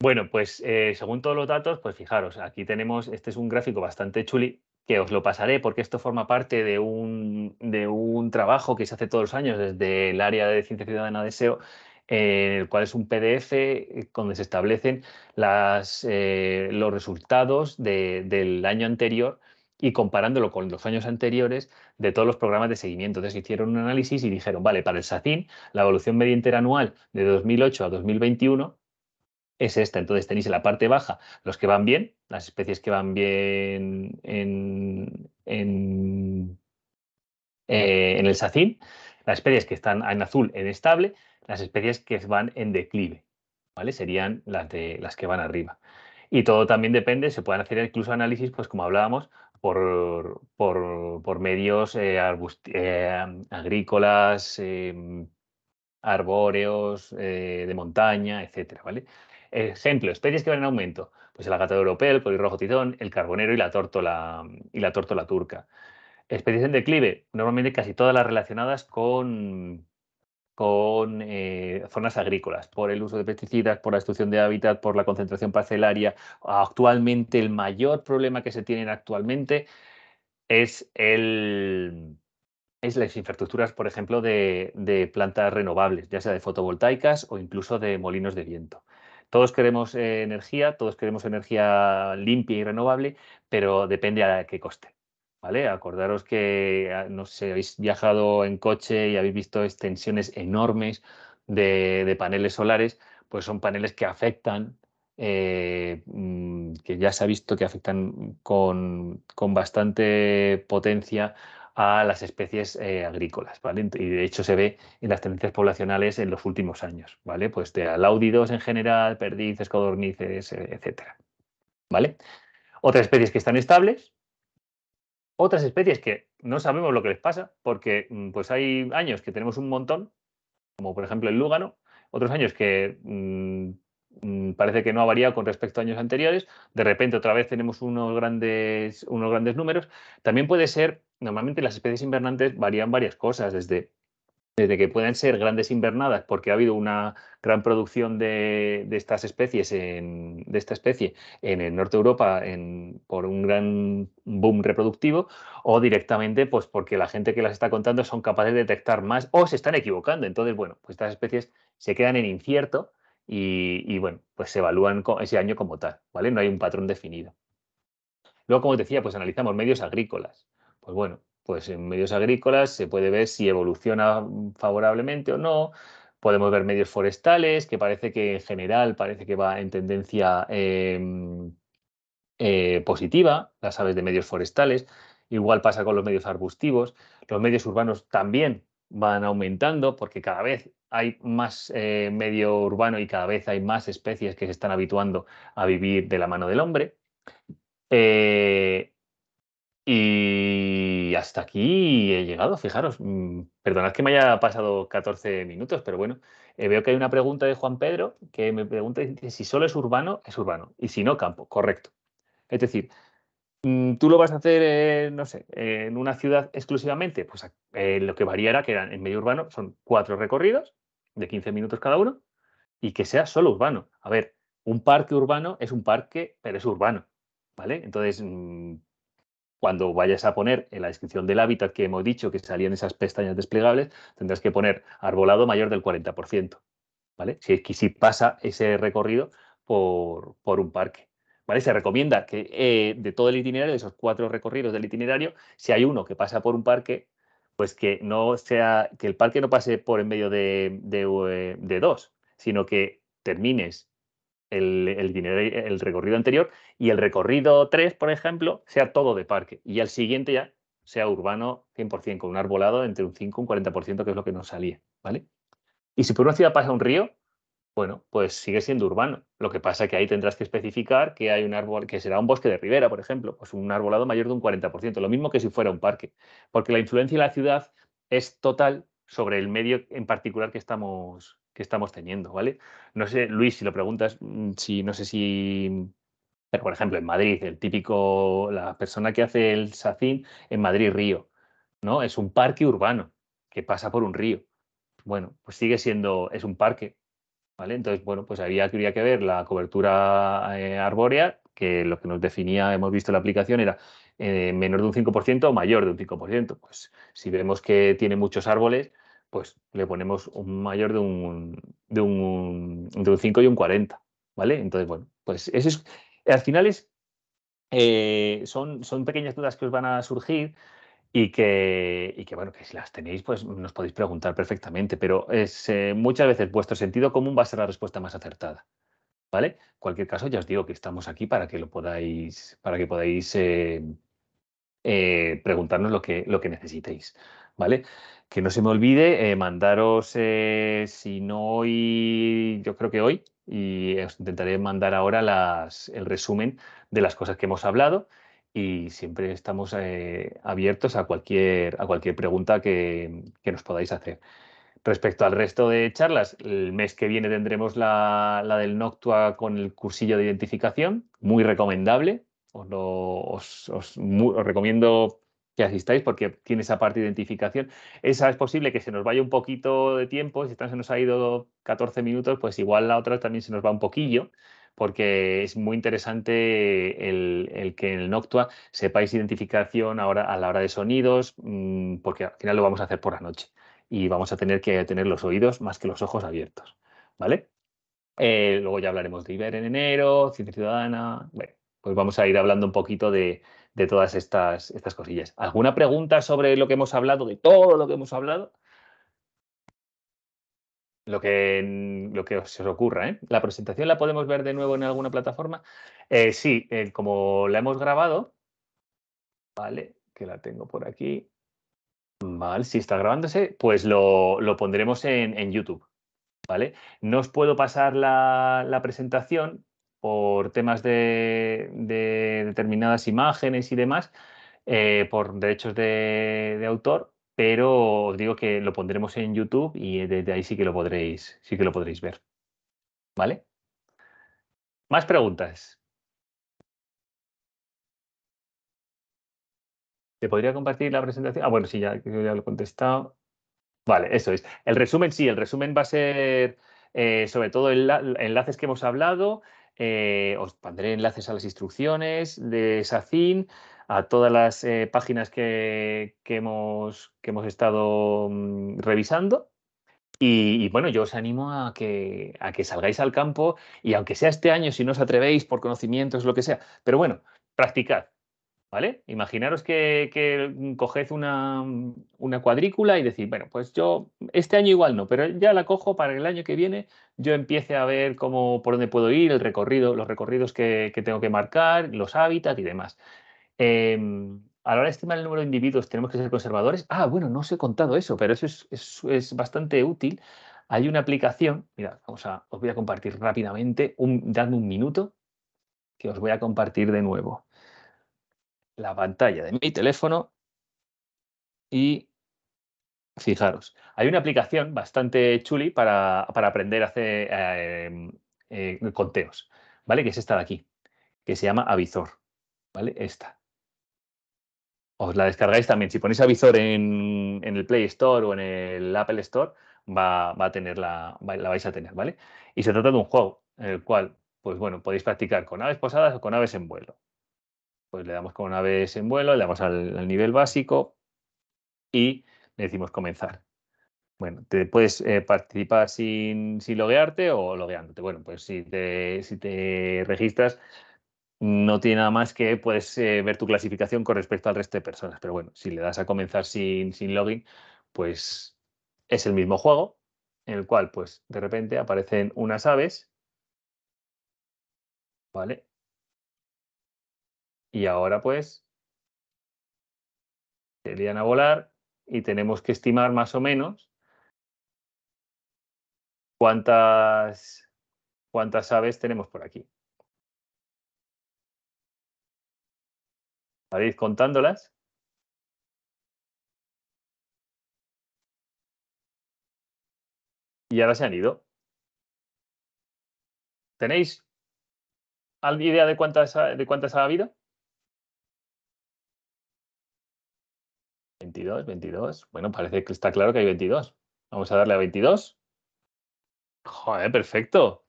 Bueno, pues eh, según todos los datos, pues fijaros, aquí tenemos, este es un gráfico bastante chuli, que os lo pasaré porque esto forma parte de un, trabajo que se hace todos los años desde el área de ciencia ciudadana de SEO, el cual es un PDF eh, donde se establecen eh, los resultados del año anterior y comparándolo con los años anteriores de todos los programas de seguimiento. Entonces hicieron un análisis y dijeron, vale, para el SACIN la evolución media interanual de 2008 a 2021 es esta. Entonces tenéis en la parte baja los que van bien, las especies que van bien eh, en, el sacín, las especies que están en azul en estable, las especies que van en declive, ¿vale? Serían las, de, las que van arriba. Y todo también depende, se pueden hacer incluso análisis, pues como hablábamos, por, medios eh, eh, agrícolas, em, arbóreos, de montaña, etcétera, ¿vale? Ejemplo, especies que van en aumento. Pues el agatado europeo, el polirrojo tizón, el carbonero y la tórtola, y la turca. Especies en declive, normalmente casi todas las relacionadas con, con eh, zonas agrícolas, por el uso de pesticidas, por la destrucción de hábitat, por la concentración parcelaria. Actualmente el mayor problema que se tienen actualmente es el, es las infraestructuras, por ejemplo, de, plantas renovables, ya sea de fotovoltaicas o incluso de molinos de viento. Todos queremos eh, energía, todos queremos energía limpia y renovable, pero depende a qué coste. ¿Vale? Acordaros que, ah, no sé, habéis viajado en coche y habéis visto extensiones enormes de, paneles solares, pues son paneles que afectan, eh, mm, que ya se ha visto que afectan con, con bastante potencia a las especies eh, agrícolas, ¿vale? Y de hecho se ve en las tendencias poblacionales en los últimos años, ¿vale? Pues de aláudidos en general, perdices, codornices, eh, etcétera, ¿vale? Otras especies que están estables, otras especies que no sabemos lo que les pasa, porque mm, pues hay años que tenemos un montón, como por ejemplo el lúgano, otros años que mm, Mm, parece que no ha variado con respecto a años anteriores, de repente otra vez tenemos unos grandes, unos grandes números. También puede ser, normalmente las especies invernantes varían varias cosas, desde, desde que pueden ser grandes invernadas porque ha habido una gran producción de, estas especies en, de esta especie en el norte de Europa por un gran boom reproductivo o directamente pues porque la gente que las está contando son capaces de detectar más o se están equivocando. Entonces, bueno, pues estas especies se quedan en incierto y, bueno, pues se evalúan ese año como tal, ¿vale? No hay un patrón definido. Luego, como decía, pues analizamos medios agrícolas. Pues bueno, pues en medios agrícolas se puede ver si evoluciona favorablemente o no. Podemos ver medios forestales, que parece que en general parece que va en tendencia em, eh, positiva, las aves de medios forestales. Igual pasa con los medios arbustivos. Los medios urbanos también van aumentando porque cada vez hay más eh, medio urbano y cada vez hay más especies que se están habituando a vivir de la mano del hombre. Eh, y hasta aquí he llegado, fijaros. Mm, perdonad que me haya pasado 14 minutos, pero bueno, eh, veo que hay una pregunta de Juan Pedro que me pregunta si solo es urbano, es urbano, y si no, campo, correcto. Es decir, mm, ¿Tú lo vas a hacer, no sé, en una ciudad exclusivamente? Pues lo que era que eran en medio urbano, son cuatro recorridos de 15 minutos cada uno y que sea solo urbano. A ver, un parque urbano es un parque, pero es urbano, ¿vale? Entonces, mm, cuando vayas a poner en la descripción del hábitat que hemos dicho que salían esas pestañas desplegables, tendrás que poner arbolado mayor del 40%, ¿vale? Si, es que, si pasa ese recorrido por, un parque. ¿Vale? Se recomienda que eh, de todo el itinerario, de esos cuatro recorridos del itinerario, si hay uno que pasa por un parque, pues que no sea, que el parque no pase por en medio de, eh, dos, sino que termines el, el recorrido anterior y el recorrido tres, por ejemplo, sea todo de parque y el siguiente ya sea urbano 100%, con un arbolado entre un 5 y un 40%, que es lo que nos salía, ¿vale? Y si por una ciudad pasa un río, bueno, pues sigue siendo urbano. Lo que pasa es que ahí tendrás que especificar que hay un árbol, que será un bosque de ribera, por ejemplo, pues un arbolado mayor de un 40%, lo mismo que si fuera un parque, porque la influencia de la ciudad es total sobre el medio en particular que estamos, que estamos teniendo, ¿vale? No sé, Luis, si lo preguntas, mm, si no sé si pero, por ejemplo, en Madrid, el típico, la persona que hace el sacín en Madrid Río, ¿no? Es un parque urbano que pasa por un río. Bueno, pues sigue siendo, es un parque, entonces, bueno, pues había, que ver la cobertura eh, arbórea, que lo que nos definía, hemos visto la aplicación, era eh, menor de un 5% o mayor de un 5%. Pues si vemos que tiene muchos árboles, pues le ponemos un mayor de un, de un, 5 y un 40, ¿vale? Entonces, bueno, pues eso al final eh, son, son pequeñas dudas que os van a surgir, y que, bueno, que si las tenéis, pues mm, nos podéis preguntar perfectamente, pero es eh, muchas veces vuestro sentido común va a ser la respuesta más acertada. ¿Vale? En cualquier caso, ya os digo que estamos aquí para que lo podáis, para que podáis eh, eh, preguntarnos lo que, lo que necesitéis. ¿Vale? Que no se me olvide mandaros, si no hoy, yo creo que hoy, y os intentaré mandar ahora el resumen de las cosas que hemos hablado y siempre estamos eh, abiertos a cualquier, a cualquier pregunta que, nos podáis hacer. Respecto al resto de charlas, el mes que viene tendremos la, del Noctua con el cursillo de identificación, muy recomendable. Os, recomiendo que asistáis porque tiene esa parte de identificación. Esa es posible que se nos vaya un poquito de tiempo, si se nos ha ido 14 minutos, pues igual la otra también se nos va un poquillo porque es muy interesante el, que en el Noctua sepáis identificación ahora, a la hora de sonidos, mm, porque al final lo vamos a hacer por la noche y vamos a tener que tener los oídos más que los ojos abiertos, ¿vale? Eh, luego ya hablaremos de Iber en enero, Ciencia Ciudadana, bueno, pues vamos a ir hablando un poquito de, todas estas, estas cosillas. ¿Alguna pregunta sobre lo que hemos hablado, de todo lo que hemos hablado? lo que, lo que se os ocurra. ¿eh? ¿La presentación la podemos ver de nuevo en alguna plataforma? Eh, sí, eh, como la hemos grabado, vale, que la tengo por aquí. Vale, si está grabándose, pues lo, lo pondremos en, en, YouTube. ¿Vale? No os puedo pasar la, la presentación por temas de, determinadas imágenes y demás, por derechos de, de autor, pero os digo que lo pondremos en YouTube y desde ahí sí que lo podréis, sí que lo podréis ver. ¿Vale? Más preguntas. ¿Te podría compartir la presentación? Ah, bueno, sí, ya, lo he contestado. Vale, eso es. El resumen, sí, el resumen va a ser eh, sobre todo enlaces que hemos hablado. Eh, os pondré enlaces a las instrucciones de SACIN a todas las eh, páginas que, hemos, que hemos estado mm, revisando. Y, bueno, yo os animo a que, a que salgáis al campo y aunque sea este año, si no os atrevéis por conocimientos, lo que sea, pero bueno, practicad, ¿vale? Imaginaros que, que mm, coged una, mm, una, cuadrícula y decís, bueno, pues yo este año igual no, pero ya la cojo para el año que viene, yo empiece a ver cómo, por dónde puedo ir, el recorrido, los recorridos que, que tengo que marcar, los hábitats y demás. Em, a la hora de estimar el número de individuos tenemos que ser conservadores. Ah, bueno, no os he contado eso, pero eso es, es, bastante útil. Hay una aplicación, mira, vamos os voy a compartir rápidamente, un, dadme un minuto, que os voy a compartir de nuevo la pantalla de mi teléfono y fijaros, hay una aplicación bastante chuli para, aprender a hacer em, eh, conteos, ¿vale? Que es esta de aquí, que se llama Avisor. ¿vale? Esta os la descargáis también. Si ponéis avisor en, en el Play Store o en el Apple Store, va, a tener la, la, vais a tener, ¿vale? Y se trata de un juego en el cual, pues bueno, podéis practicar con aves posadas o con aves en vuelo. Pues le damos con aves en vuelo, le damos al, nivel básico y le decimos comenzar. Bueno, te puedes eh, participar sin, sin, loguearte o logueándote. Bueno, pues si te, si te registras, no tiene nada más que puedes eh, ver tu clasificación con respecto al resto de personas. Pero bueno, si le das a comenzar sin, sin login, pues es el mismo juego, en el cual pues de repente aparecen unas aves. ¿Vale? Y ahora pues serían a volar y tenemos que estimar más o menos cuántas, cuántas aves tenemos por aquí. ¿Habéis contándolas? Y ahora se han ido. ¿Tenéis alguna idea de cuántas, de cuántas ha habido? 22, 22. Bueno, parece que está claro que hay 22. Vamos a darle a 22. Joder, perfecto.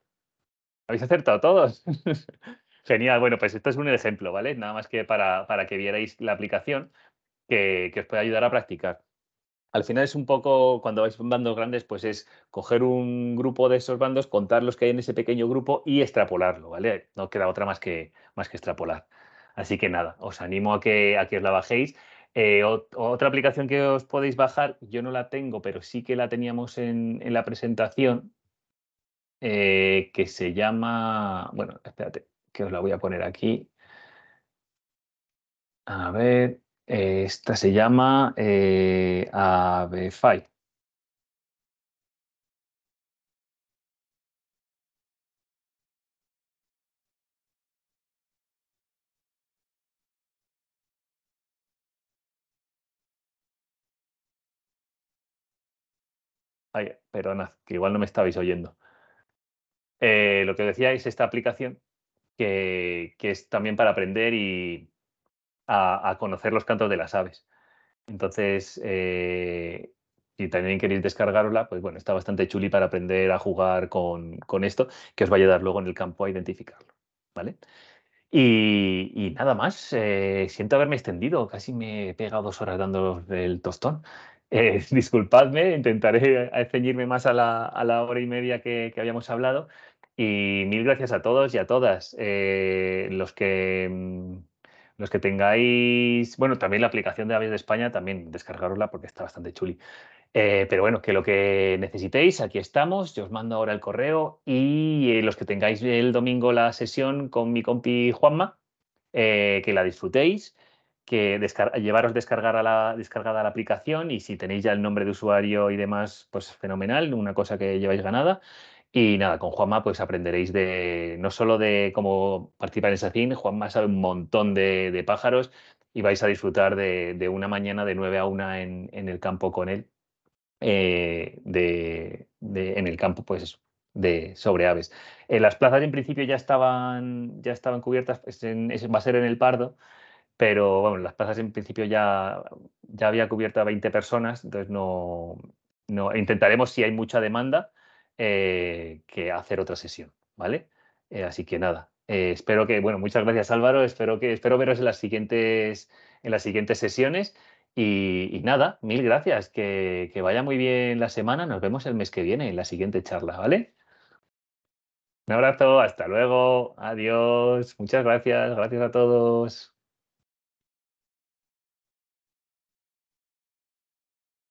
Habéis acertado todos. Genial, bueno, pues esto es un ejemplo, ¿vale? Nada más que para, para que vierais la aplicación que, os puede ayudar a practicar al final es un poco, cuando vais bandos grandes, pues es coger un grupo de esos bandos, contar los que hay en ese pequeño grupo y extrapolarlo, ¿vale? No queda otra más que, más que extrapolar. Así que nada, os animo a que, a os la bajéis. Eh, otra aplicación que os podéis bajar, yo no la tengo, pero sí que la teníamos en, la presentación, eh, que se llama, bueno, espérate, que os la voy a poner aquí. A ver, esta se llama eh, Ay, perdonad, que igual no me estabais oyendo. Eh, lo que decía es esta aplicación que, es también para aprender y a, conocer los cantos de las aves. Entonces, eh, si también queréis descargarla, pues bueno, está bastante chuli para aprender a jugar con, esto, que os va a ayudar luego en el campo a identificarlo. ¿Vale? Y, nada más, eh, siento haberme extendido, casi me he pegado dos horas dando el tostón. Eh, disculpadme, intentaré ceñirme más a la, hora y media que habíamos hablado. Y mil gracias a todos y a todas. Eh, los que mm, los que tengáis, bueno, también la aplicación de Aves de España, también descargarosla porque está bastante chuli. Eh, pero bueno, que lo que necesitéis, aquí estamos. Yo os mando ahora el correo y eh, los que tengáis el domingo la sesión con mi compi Juanma, que la disfrutéis que llevaros descargar a la, descargada la aplicación y si tenéis ya el nombre de usuario y demás, pues fenomenal, una cosa que lleváis ganada. Y nada, con Juanma pues aprenderéis no solo de cómo participar en esa fin Juanma sabe un montón de, pájaros y vais a disfrutar de, una mañana de 9 a 1 en, el campo con él, eh, de, en el campo pues de, sobre aves. Eh, las plazas en principio ya estaban, ya estaban cubiertas, en, va a ser en el Pardo, pero bueno, las plazas en principio ya, ya había a 20 personas, entonces no, no intentaremos si hay mucha demanda eh, que hacer otra sesión, ¿vale? Eh, así que nada, eh, espero que, bueno, muchas gracias Álvaro, espero que espero veros en las siguientes, en las siguientes sesiones. Y, y nada, mil gracias, que, que vaya muy bien la semana, nos vemos el mes que viene en la siguiente charla, ¿vale? Un abrazo, hasta luego, adiós, muchas gracias, gracias a todos.